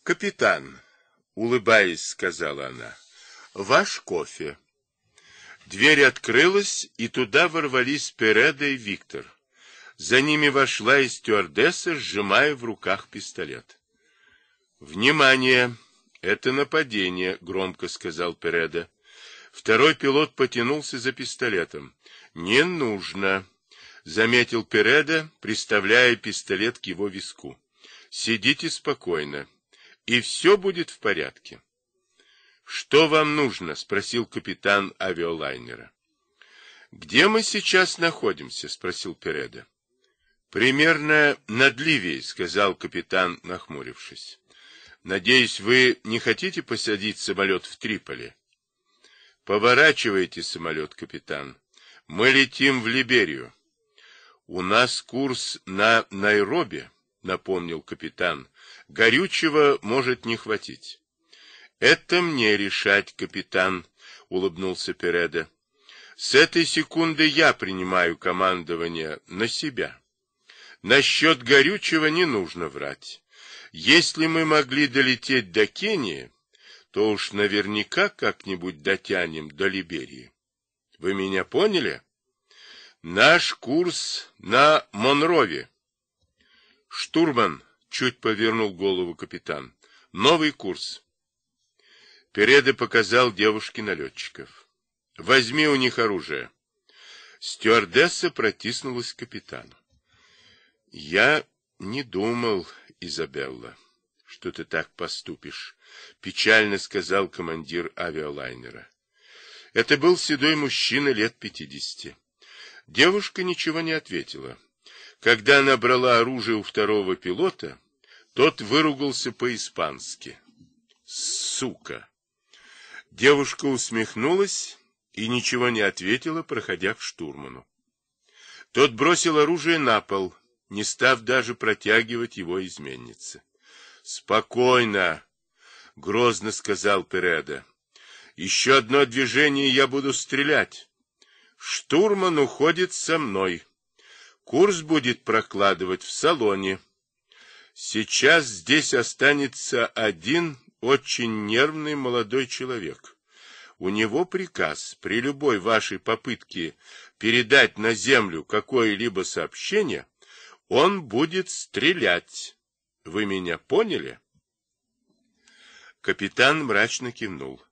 «Капитан», — улыбаясь, сказала она, — «ваш кофе». Дверь открылась, и туда ворвались Переда и Виктор. За ними вошла и стюардесса, сжимая в руках пистолет. «Внимание! Это нападение!» — громко сказал Переда. Второй пилот потянулся за пистолетом. «Не нужно!» — заметил Переда, приставляя пистолет к его виску. «Сидите спокойно, и все будет в порядке». «Что вам нужно?» — спросил капитан авиалайнера. «Где мы сейчас находимся?» — спросил Переда. «Примерно над Ливией», — сказал капитан, нахмурившись. «Надеюсь, вы не хотите посадить самолет в Триполи?» «Поворачивайте самолет, капитан. Мы летим в Либерию». «У нас курс на Найроби», — напомнил капитан. «Горючего может не хватить». — Это мне решать, капитан, — улыбнулся Переда. — С этой секунды я принимаю командование на себя. Насчет горючего не нужно врать. Если мы могли долететь до Кении, то уж наверняка как-нибудь дотянем до Либерии. Вы меня поняли? Наш курс на Монрове. Штурман чуть повернул голову капитан. Новый курс. Переда показал девушке налетчиков. «Возьми у них оружие». Стюардесса протиснулась к капитану. «Я не думал, Изабелла, что ты так поступишь», — печально сказал командир авиалайнера. Это был седой мужчина лет пятидесяти. Девушка ничего не ответила. Когда она брала оружие у второго пилота, тот выругался по-испански. «Сука!» Девушка усмехнулась и ничего не ответила, проходя к штурману. Тот бросил оружие на пол, не став даже протягивать его изменнице. — Спокойно, — грозно сказал Переда. — Еще одно движение, я буду стрелять. Штурман уходит со мной. Курс будет прокладывать в салоне. Сейчас здесь останется один очень нервный молодой человек. У него приказ при любой вашей попытке передать на землю какое-либо сообщение, он будет стрелять. Вы меня поняли? Капитан мрачно кивнул.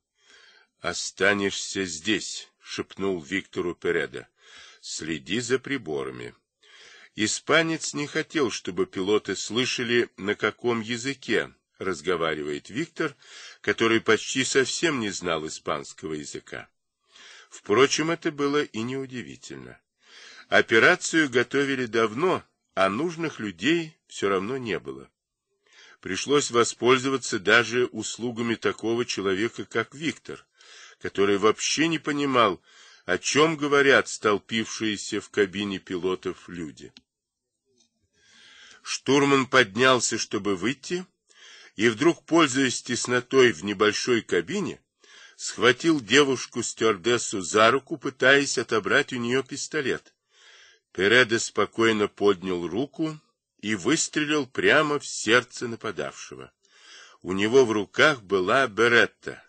«Останешься здесь», — шепнул Виктору Переда. «Следи за приборами». Испанец не хотел, чтобы пилоты слышали, на каком языке — разговаривает Виктор, который почти совсем не знал испанского языка. Впрочем, это было и неудивительно. Операцию готовили давно, а нужных людей все равно не было. Пришлось воспользоваться даже услугами такого человека, как Виктор, который вообще не понимал, о чем говорят столпившиеся в кабине пилотов люди. Штурман поднялся, чтобы выйти, и вдруг, пользуясь теснотой в небольшой кабине, схватил девушку-стюардессу за руку, пытаясь отобрать у нее пистолет. Переда спокойно поднял руку и выстрелил прямо в сердце нападавшего. У него в руках была Беретта.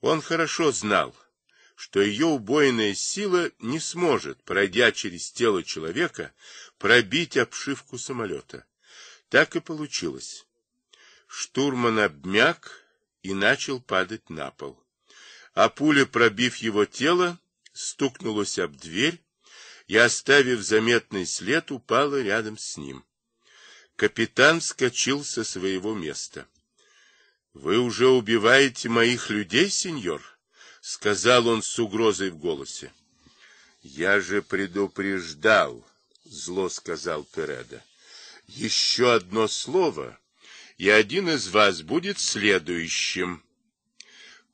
Он хорошо знал, что ее убойная сила не сможет, пройдя через тело человека, пробить обшивку самолета. Так и получилось. Штурман обмяк и начал падать на пол. А пуля, пробив его тело, стукнулась об дверь и, оставив заметный след, упала рядом с ним. Капитан вскочил со своего места. — Вы уже убиваете моих людей, сеньор? — сказал он с угрозой в голосе. — Я же предупреждал, — зло сказал Переда. — Еще одно слово, и один из вас будет следующим.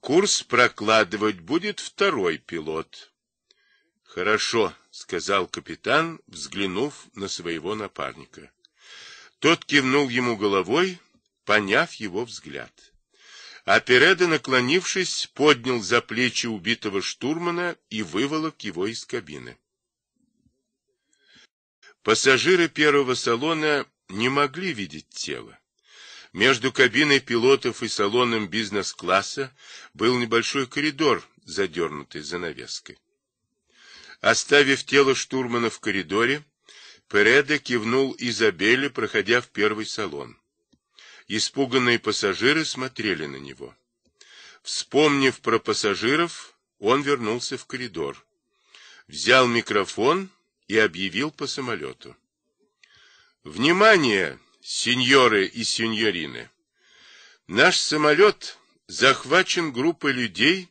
Курс прокладывать будет второй пилот. — Хорошо, — сказал капитан, взглянув на своего напарника. Тот кивнул ему головой, поняв его взгляд. А Переда, наклонившись, поднял за плечи убитого штурмана и выволок его из кабины. Пассажиры первого салона не могли видеть тело. Между кабиной пилотов и салоном бизнес-класса был небольшой коридор, задернутый занавеской. Оставив тело штурмана в коридоре, Переда кивнул Изабелле, проходя в первый салон. Испуганные пассажиры смотрели на него. Вспомнив про пассажиров, он вернулся в коридор. Взял микрофон и объявил по самолету. «Внимание! сеньоры и сеньорины, наш самолет захвачен группой людей,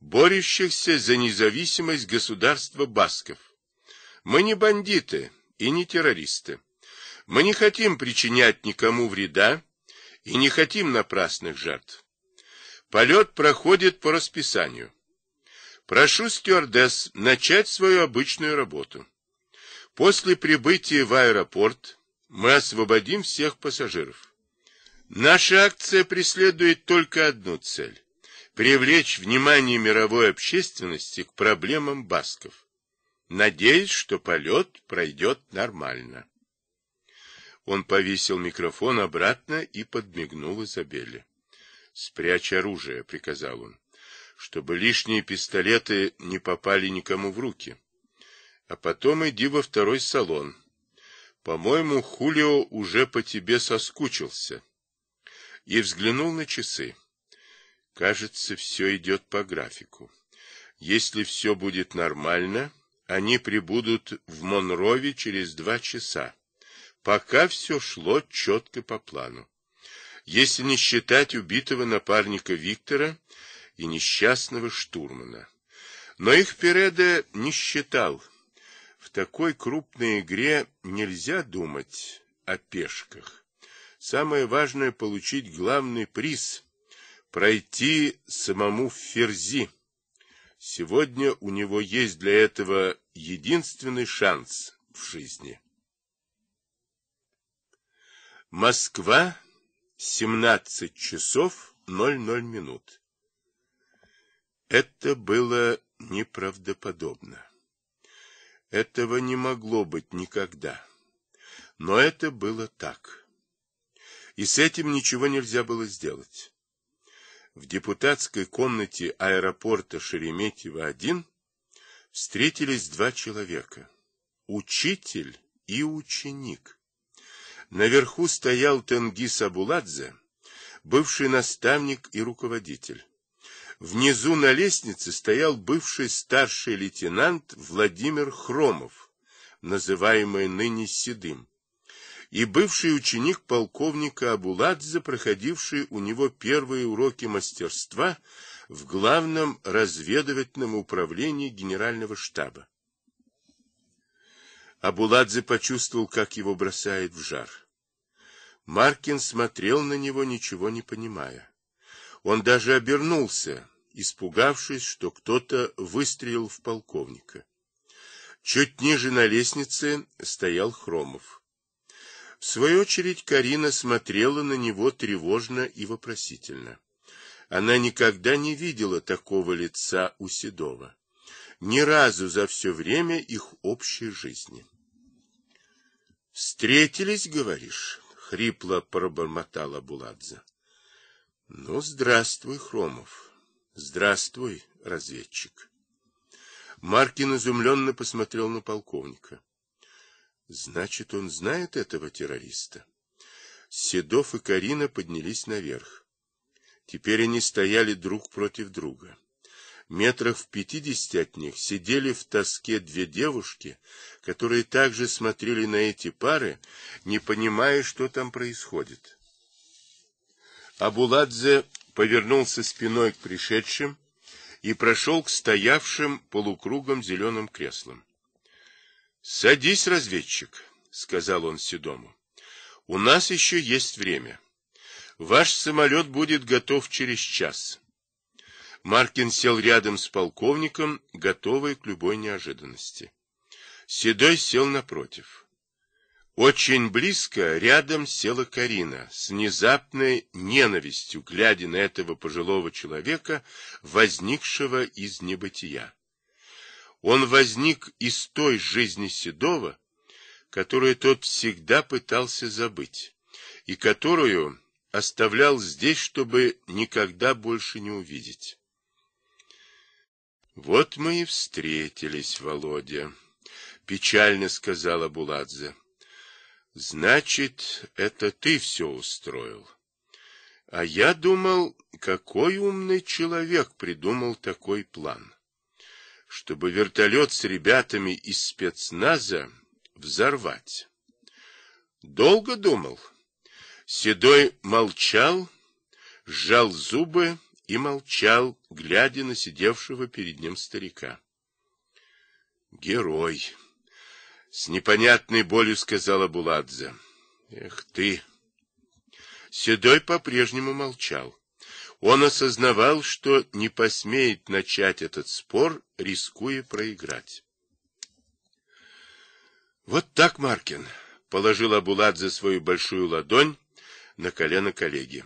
борющихся за независимость государства басков. Мы не бандиты и не террористы. Мы не хотим причинять никому вреда и не хотим напрасных жертв. Полет проходит по расписанию. Прошу стюардесс начать свою обычную работу. После прибытия в аэропорт мы освободим всех пассажиров. Наша акция преследует только одну цель – привлечь внимание мировой общественности к проблемам басков. Надеюсь, что полет пройдет нормально. Он повесил микрофон обратно и подмигнул Изабелле. «Спрячь оружие», — приказал он, — «чтобы лишние пистолеты не попали никому в руки. А потом иди во второй салон, по-моему, Хулио уже по тебе соскучился. И взглянул на часы. Кажется, все идет по графику. Если все будет нормально, они прибудут в Монрове через два часа. Пока все шло четко по плану. Если не считать убитого напарника Виктора и несчастного штурмана. Но их Переда не считал, в такой крупной игре нельзя думать о пешках. Самое важное — получить главный приз, пройти самому в ферзи. Сегодня у него есть для этого единственный шанс в жизни. Москва, 17 часов 00 минут. Это было неправдоподобно. Этого не могло быть никогда. Но это было так. И с этим ничего нельзя было сделать. В депутатской комнате аэропорта Шереметьево-1 встретились два человека. Учитель и ученик. Наверху стоял Тенгиз Абуладзе, бывший наставник и руководитель. Внизу на лестнице стоял бывший старший лейтенант Владимир Хромов, называемый ныне Седым, и бывший ученик полковника Абуладзе, проходивший у него первые уроки мастерства в главном разведывательном управлении генерального штаба. Абуладзе почувствовал, как его бросает в жар. Маркин смотрел на него, ничего не понимая. Он даже обернулся, испугавшись, что кто-то выстрелил в полковника. Чуть ниже на лестнице стоял Хромов. В свою очередь Карина смотрела на него тревожно и вопросительно. Она никогда не видела такого лица у Седова. Ни разу за все время их общей жизни. «Встретились, говоришь?» — хрипло пробормотала Буладзе. «Ну, здравствуй, Хромов». Здравствуй, разведчик. Маркин изумленно посмотрел на полковника. Значит, он знает этого террориста. Седов и Карина поднялись наверх. Теперь они стояли друг против друга. Метрах в пятидесяти от них сидели в тоске две девушки, которые также смотрели на эти пары, не понимая, что там происходит. Абуладзе повернулся спиной к пришедшим и прошел к стоявшим полукругом зеленым креслам. — Садись, разведчик, — сказал он Седому. — У нас еще есть время. Ваш самолет будет готов через час. Маркин сел рядом с полковником, готовый к любой неожиданности. Седой сел напротив. Очень близко рядом села Карина, с внезапной ненавистью, глядя на этого пожилого человека, возникшего из небытия. Он возник из той жизни Седова, которую тот всегда пытался забыть, и которую оставлял здесь, чтобы никогда больше не увидеть. «Вот мы и встретились, Володя», — печально сказала Буладзе. — Значит, это ты все устроил. А я думал, какой умный человек придумал такой план. Чтобы вертолет с ребятами из спецназа взорвать. Долго думал. Седой молчал, сжал зубы и молчал, глядя на сидевшего перед ним старика. Герой. С непонятной болью сказала Буладзе. Эх ты! Седой по-прежнему молчал. Он осознавал, что не посмеет начать этот спор, рискуя проиграть. Вот так, Маркин, положил Абуладзе свою большую ладонь на колено коллеги.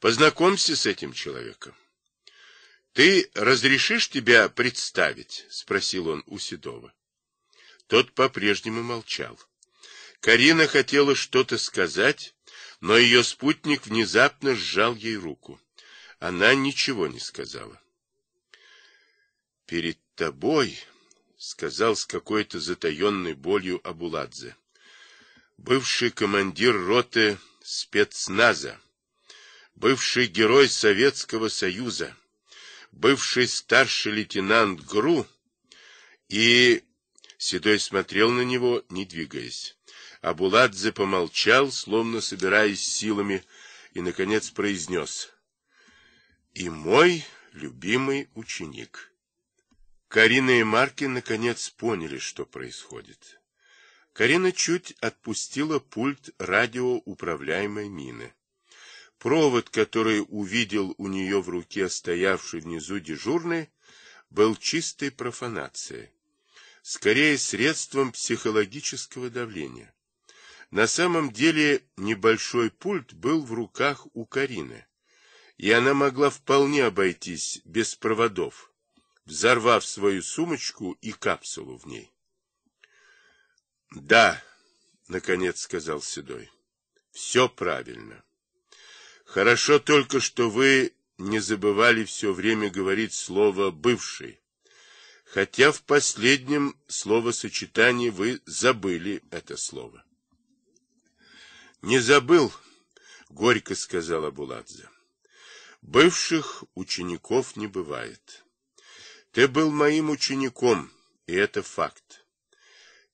Познакомься с этим человеком. Ты разрешишь тебя представить? спросил он у Седова. Тот по-прежнему молчал. Карина хотела что-то сказать, но ее спутник внезапно сжал ей руку. Она ничего не сказала. «Перед тобой», — сказал с какой-то затаенной болью Абуладзе, бывший командир роты спецназа, бывший герой Советского Союза, бывший старший лейтенант ГРУ и Седой смотрел на него, не двигаясь. А Буладзе помолчал, словно собираясь силами, и, наконец, произнес. «И мой любимый ученик». Карина и Марки наконец, поняли, что происходит. Карина чуть отпустила пульт радиоуправляемой мины. Провод, который увидел у нее в руке стоявший внизу дежурный, был чистой профанацией скорее средством психологического давления. На самом деле небольшой пульт был в руках у Карины, и она могла вполне обойтись без проводов, взорвав свою сумочку и капсулу в ней. — Да, — наконец сказал Седой, — все правильно. Хорошо только, что вы не забывали все время говорить слово «бывший» хотя в последнем словосочетании вы забыли это слово. Не забыл, горько сказала Буладзе. Бывших учеников не бывает. Ты был моим учеником, и это факт.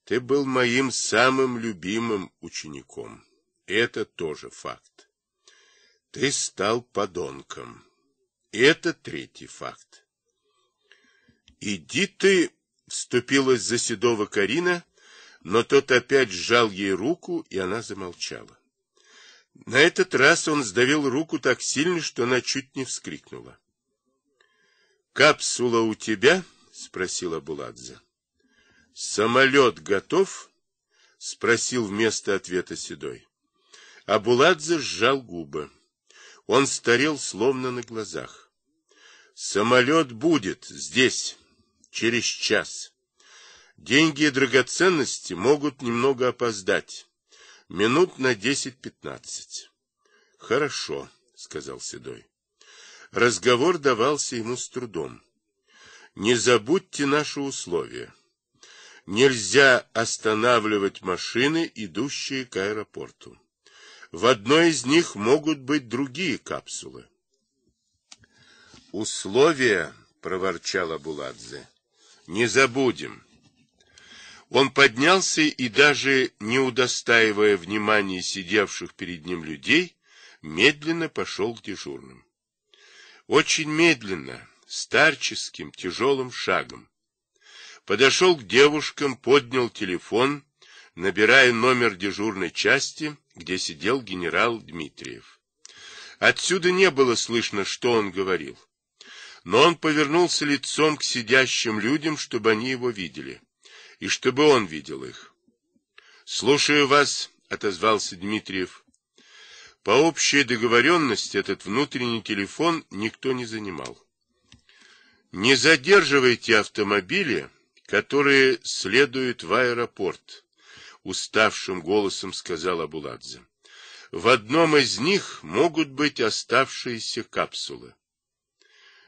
Ты был моим самым любимым учеником. Это тоже факт. Ты стал подонком. И это третий факт. «Иди ты!» — вступилась за седого Карина, но тот опять сжал ей руку, и она замолчала. На этот раз он сдавил руку так сильно, что она чуть не вскрикнула. «Капсула у тебя?» — спросила Буладзе. «Самолет готов?» — спросил вместо ответа Седой. А Абуладзе сжал губы. Он старел словно на глазах. «Самолет будет здесь!» через час. Деньги и драгоценности могут немного опоздать. Минут на десять-пятнадцать. Хорошо, сказал Седой. Разговор давался ему с трудом. Не забудьте наши условия. Нельзя останавливать машины, идущие к аэропорту. В одной из них могут быть другие капсулы. Условия, проворчала Буладзе не забудем. Он поднялся и, даже не удостаивая внимания сидевших перед ним людей, медленно пошел к дежурным. Очень медленно, старческим, тяжелым шагом. Подошел к девушкам, поднял телефон, набирая номер дежурной части, где сидел генерал Дмитриев. Отсюда не было слышно, что он говорил. Но он повернулся лицом к сидящим людям, чтобы они его видели, и чтобы он видел их. «Слушаю вас», — отозвался Дмитриев. По общей договоренности этот внутренний телефон никто не занимал. «Не задерживайте автомобили, которые следуют в аэропорт», — уставшим голосом сказал Абуладзе. «В одном из них могут быть оставшиеся капсулы».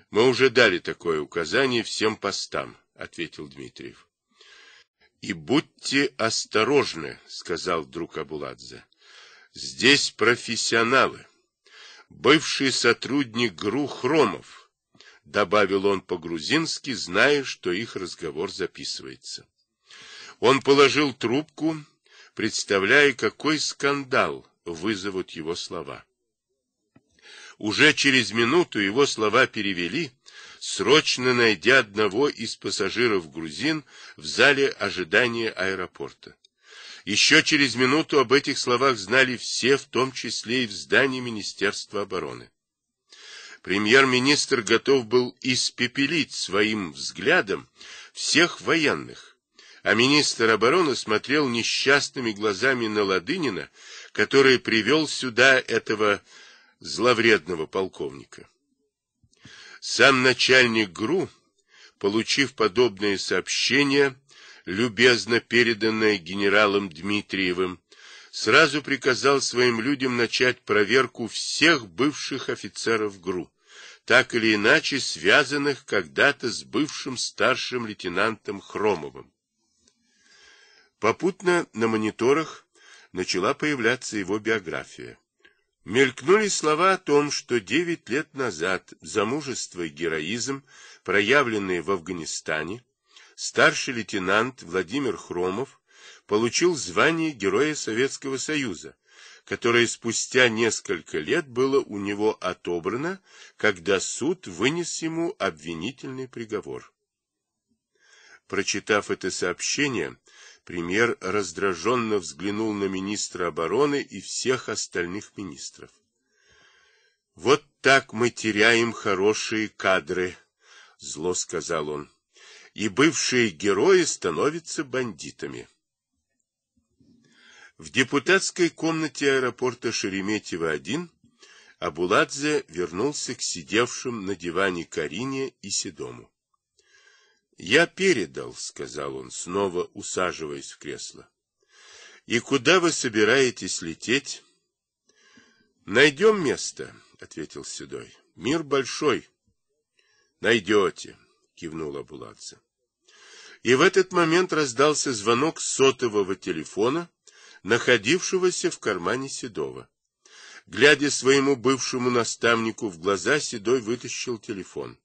— Мы уже дали такое указание всем постам, — ответил Дмитриев. — И будьте осторожны, — сказал друг Абуладзе. — Здесь профессионалы. Бывший сотрудник ГРУ Хромов, — добавил он по-грузински, зная, что их разговор записывается. Он положил трубку, представляя, какой скандал вызовут его слова. Уже через минуту его слова перевели, срочно найдя одного из пассажиров грузин в зале ожидания аэропорта. Еще через минуту об этих словах знали все, в том числе и в здании Министерства обороны. Премьер-министр готов был испепелить своим взглядом всех военных, а министр обороны смотрел несчастными глазами на Ладынина, который привел сюда этого зловредного полковника. Сам начальник ГРУ, получив подобное сообщение, любезно переданное генералом Дмитриевым, сразу приказал своим людям начать проверку всех бывших офицеров ГРУ, так или иначе связанных когда-то с бывшим старшим лейтенантом Хромовым. Попутно на мониторах начала появляться его биография. Мелькнули слова о том, что девять лет назад замужество и героизм, проявленные в Афганистане, старший лейтенант Владимир Хромов получил звание Героя Советского Союза, которое спустя несколько лет было у него отобрано, когда суд вынес ему обвинительный приговор. Прочитав это сообщение, Премьер раздраженно взглянул на министра обороны и всех остальных министров. «Вот так мы теряем хорошие кадры», — зло сказал он, — «и бывшие герои становятся бандитами». В депутатской комнате аэропорта Шереметьево-1 Абуладзе вернулся к сидевшим на диване Карине и Седому. Я передал, сказал он, снова усаживаясь в кресло. И куда вы собираетесь лететь? Найдем место, ответил Седой. Мир большой. Найдете, кивнул Абуладзе. И в этот момент раздался звонок сотового телефона, находившегося в кармане Седова. Глядя своему бывшему наставнику в глаза, Седой вытащил телефон.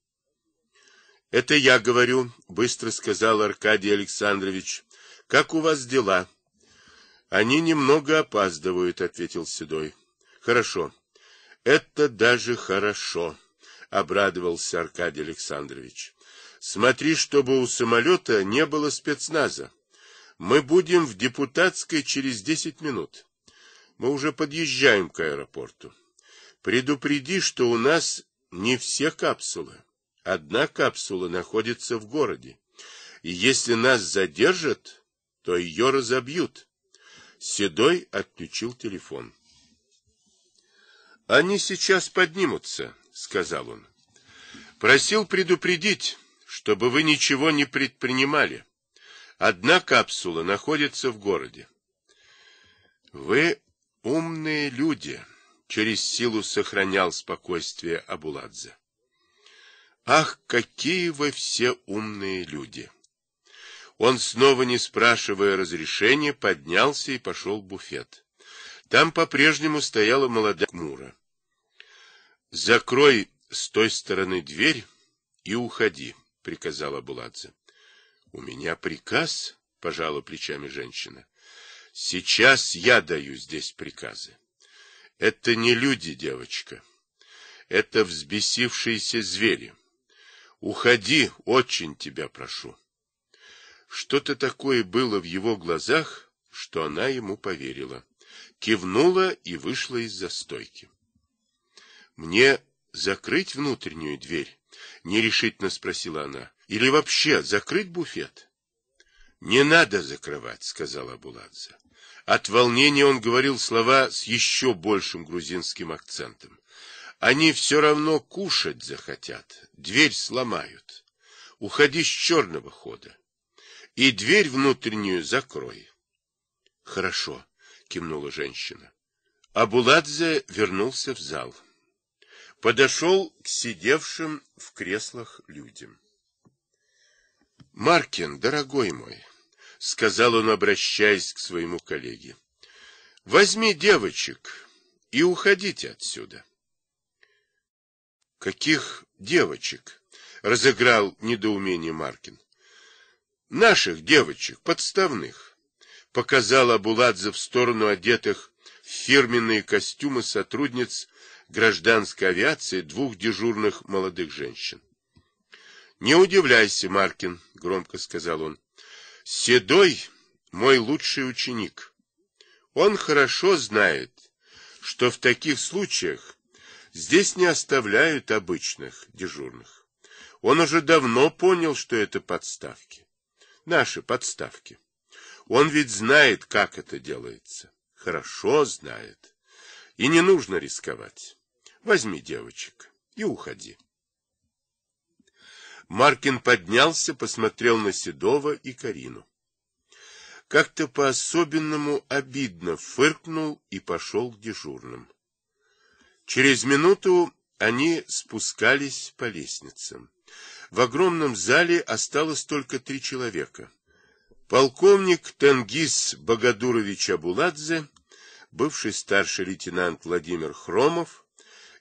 Это я говорю, быстро сказал Аркадий Александрович. Как у вас дела? Они немного опаздывают, ответил Седой. Хорошо. Это даже хорошо, обрадовался Аркадий Александрович. Смотри, чтобы у самолета не было спецназа. Мы будем в депутатской через десять минут. Мы уже подъезжаем к аэропорту. Предупреди, что у нас не все капсулы. Одна капсула находится в городе, и если нас задержат, то ее разобьют. Седой отключил телефон. «Они сейчас поднимутся», — сказал он. «Просил предупредить, чтобы вы ничего не предпринимали. Одна капсула находится в городе». «Вы умные люди», — через силу сохранял спокойствие Абуладзе. Ах, какие вы все умные люди! Он, снова не спрашивая разрешения, поднялся и пошел в буфет. Там по-прежнему стояла молодая Мура. «Закрой с той стороны дверь и уходи», — приказала Буладзе. «У меня приказ», — пожала плечами женщина. «Сейчас я даю здесь приказы. Это не люди, девочка. Это взбесившиеся звери». Уходи, очень тебя прошу. Что-то такое было в его глазах, что она ему поверила. Кивнула и вышла из-за стойки. Мне закрыть внутреннюю дверь? Нерешительно спросила она. Или вообще закрыть буфет? Не надо закрывать, сказала Абуладзе. От волнения он говорил слова с еще большим грузинским акцентом. Они все равно кушать захотят, дверь сломают. Уходи с черного хода. И дверь внутреннюю закрой. — Хорошо, — кивнула женщина. А вернулся в зал. Подошел к сидевшим в креслах людям. — Маркин, дорогой мой, — сказал он, обращаясь к своему коллеге, — возьми девочек и уходите отсюда. — Каких девочек? Разыграл недоумение Маркин. Наших девочек, подставных. Показал Абуладзе в сторону одетых в фирменные костюмы сотрудниц гражданской авиации двух дежурных молодых женщин. «Не удивляйся, Маркин», — громко сказал он. «Седой — мой лучший ученик. Он хорошо знает, что в таких случаях Здесь не оставляют обычных дежурных. Он уже давно понял, что это подставки. Наши подставки. Он ведь знает, как это делается. Хорошо знает. И не нужно рисковать. Возьми девочек и уходи. Маркин поднялся, посмотрел на Седова и Карину. Как-то по-особенному обидно фыркнул и пошел к дежурным. Через минуту они спускались по лестницам. В огромном зале осталось только три человека. Полковник Тенгиз Багадурович Абуладзе, бывший старший лейтенант Владимир Хромов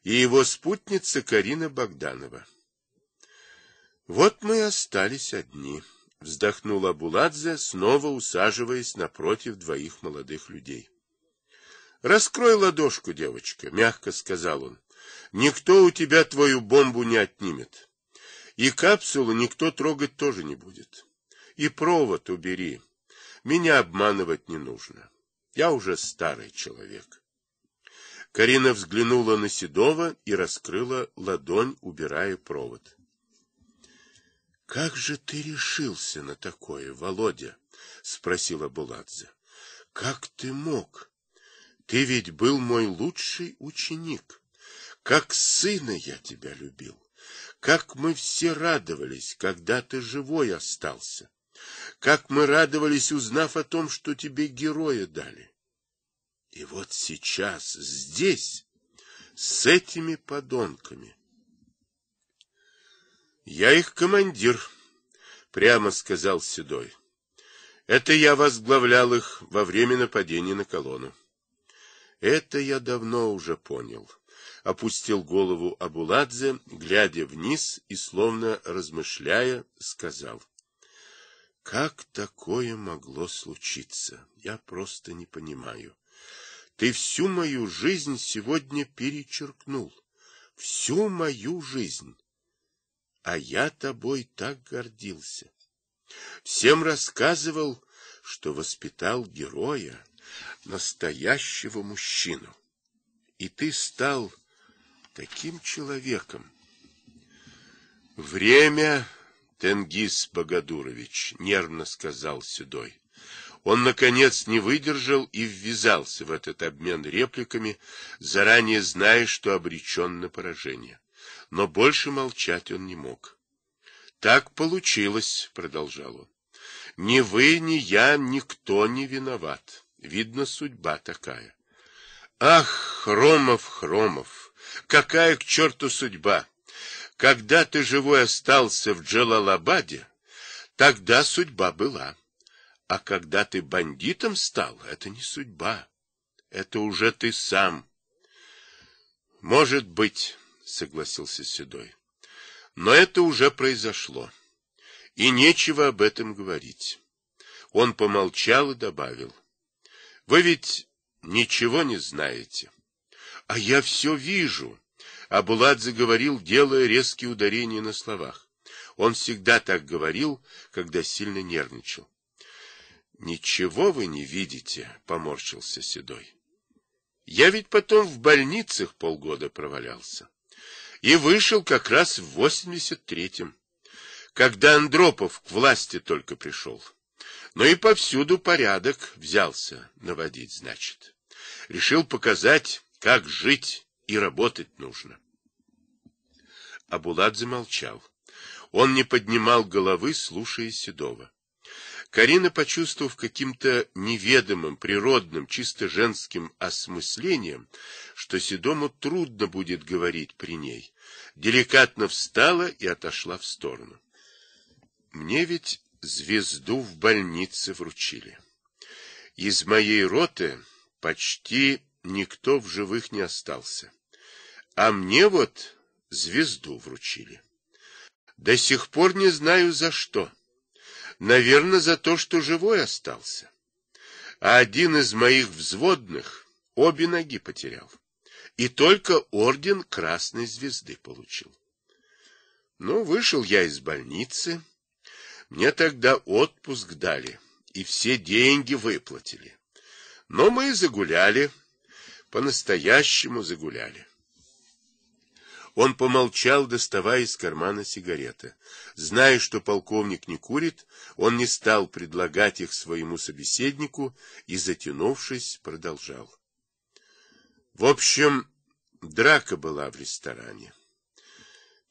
и его спутница Карина Богданова. «Вот мы и остались одни», — вздохнула Абуладзе, снова усаживаясь напротив двоих молодых людей. Раскрой ладошку, девочка, мягко сказал он. Никто у тебя твою бомбу не отнимет. И капсулу никто трогать тоже не будет. И провод убери. Меня обманывать не нужно. Я уже старый человек. Карина взглянула на Седова и раскрыла ладонь, убирая провод. — Как же ты решился на такое, Володя? — спросила Буладзе. — Как ты мог? Ты ведь был мой лучший ученик. Как сына я тебя любил. Как мы все радовались, когда ты живой остался. Как мы радовались, узнав о том, что тебе героя дали. И вот сейчас, здесь, с этими подонками. Я их командир, прямо сказал Седой. Это я возглавлял их во время нападения на колонну. Это я давно уже понял. Опустил голову Абуладзе, глядя вниз и словно размышляя, сказал. Как такое могло случиться? Я просто не понимаю. Ты всю мою жизнь сегодня перечеркнул. Всю мою жизнь. А я тобой так гордился. Всем рассказывал, что воспитал героя, настоящего мужчину. И ты стал таким человеком. — Время, Тенгиз Богодурович, — нервно сказал Седой. Он, наконец, не выдержал и ввязался в этот обмен репликами, заранее зная, что обречен на поражение. Но больше молчать он не мог. — Так получилось, — продолжал он. — Ни вы, ни я, никто не виноват. Видно, судьба такая. Ах, Хромов, Хромов, какая к черту судьба! Когда ты живой остался в Джалалабаде, тогда судьба была. А когда ты бандитом стал, это не судьба. Это уже ты сам. Может быть, согласился Седой. Но это уже произошло. И нечего об этом говорить. Он помолчал и добавил. Вы ведь ничего не знаете. А я все вижу. Абуладзе говорил, делая резкие ударения на словах. Он всегда так говорил, когда сильно нервничал. Ничего вы не видите, поморщился Седой. Я ведь потом в больницах полгода провалялся. И вышел как раз в восемьдесят третьем, когда Андропов к власти только пришел. Но и повсюду порядок взялся наводить, значит. Решил показать, как жить и работать нужно. Абулат замолчал. Он не поднимал головы, слушая Седова. Карина, почувствовав каким-то неведомым, природным, чисто женским осмыслением, что Седому трудно будет говорить при ней, деликатно встала и отошла в сторону. — Мне ведь звезду в больнице вручили. Из моей роты почти никто в живых не остался. А мне вот звезду вручили. До сих пор не знаю за что. Наверное, за то, что живой остался. А один из моих взводных обе ноги потерял. И только орден Красной Звезды получил. Ну, вышел я из больницы мне тогда отпуск дали и все деньги выплатили. Но мы загуляли, по-настоящему загуляли. Он помолчал, доставая из кармана сигареты. Зная, что полковник не курит, он не стал предлагать их своему собеседнику и, затянувшись, продолжал. В общем, драка была в ресторане.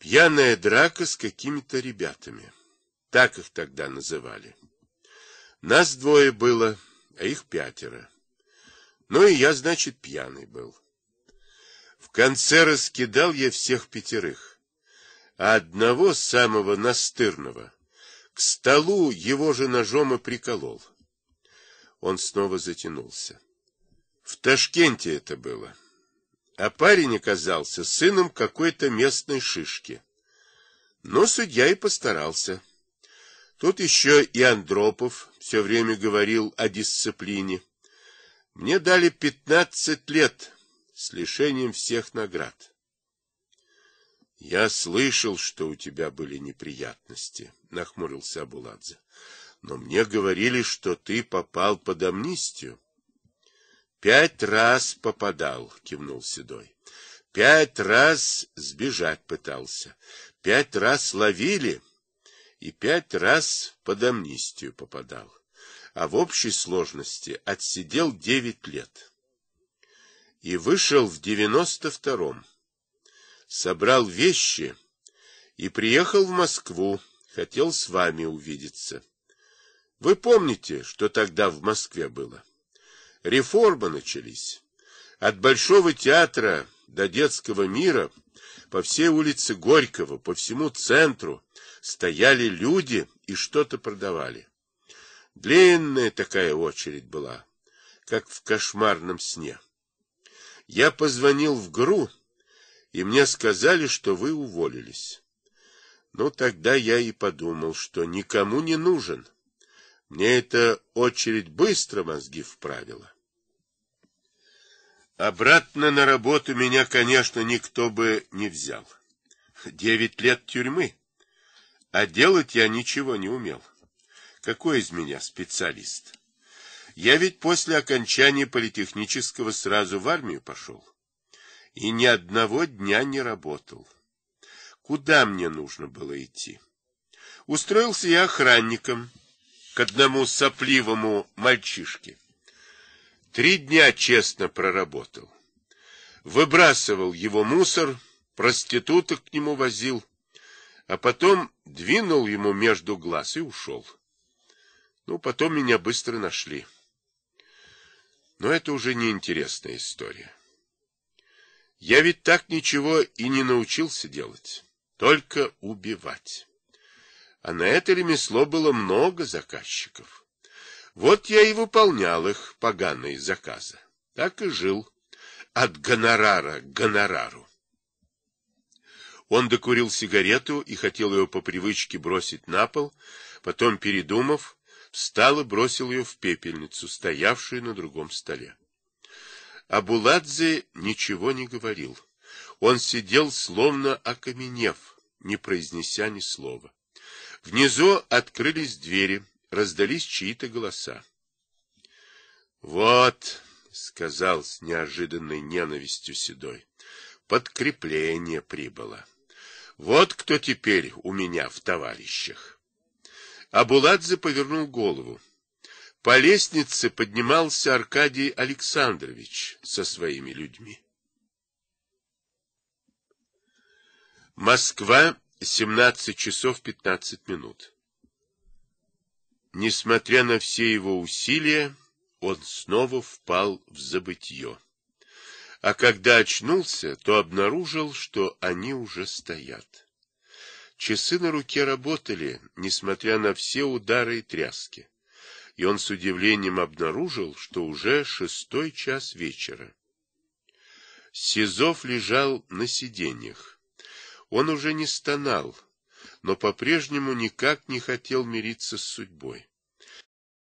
Пьяная драка с какими-то ребятами. Так их тогда называли. Нас двое было, а их пятеро. Ну и я, значит, пьяный был. В конце раскидал я всех пятерых, а одного самого настырного к столу его же ножом и приколол. Он снова затянулся. В Ташкенте это было. А парень оказался сыном какой-то местной шишки. Но судья и постарался. Тут еще и Андропов все время говорил о дисциплине. Мне дали пятнадцать лет с лишением всех наград. — Я слышал, что у тебя были неприятности, — нахмурился Абуладзе. — Но мне говорили, что ты попал под амнистию. — Пять раз попадал, — кивнул Седой. — Пять раз сбежать пытался. Пять раз ловили, и пять раз под амнистию попадал, а в общей сложности отсидел девять лет. И вышел в девяносто втором, собрал вещи и приехал в Москву, хотел с вами увидеться. Вы помните, что тогда в Москве было? Реформы начались. От Большого театра до детского мира по всей улице Горького, по всему центру стояли люди и что-то продавали. Длинная такая очередь была, как в кошмарном сне. Я позвонил в ГРУ, и мне сказали, что вы уволились. Ну, тогда я и подумал, что никому не нужен. Мне эта очередь быстро мозги вправила. Обратно на работу меня, конечно, никто бы не взял. Девять лет тюрьмы. А делать я ничего не умел. Какой из меня специалист? Я ведь после окончания политехнического сразу в армию пошел. И ни одного дня не работал. Куда мне нужно было идти? Устроился я охранником к одному сопливому мальчишке. Три дня честно проработал. Выбрасывал его мусор, проституток к нему возил, а потом двинул ему между глаз и ушел. Ну, потом меня быстро нашли. Но это уже не интересная история. Я ведь так ничего и не научился делать, только убивать. А на это ремесло было много заказчиков. Вот я и выполнял их поганые заказы. Так и жил. От гонорара к гонорару. Он докурил сигарету и хотел ее по привычке бросить на пол, потом, передумав, встал и бросил ее в пепельницу, стоявшую на другом столе. А Абуладзе ничего не говорил. Он сидел, словно окаменев, не произнеся ни слова. Внизу открылись двери раздались чьи-то голоса. — Вот, — сказал с неожиданной ненавистью Седой, — подкрепление прибыло. Вот кто теперь у меня в товарищах. А повернул голову. По лестнице поднимался Аркадий Александрович со своими людьми. Москва, 17 часов 15 минут. Несмотря на все его усилия, он снова впал в забытье. А когда очнулся, то обнаружил, что они уже стоят. Часы на руке работали, несмотря на все удары и тряски. И он с удивлением обнаружил, что уже шестой час вечера. Сизов лежал на сиденьях. Он уже не стонал, но по-прежнему никак не хотел мириться с судьбой.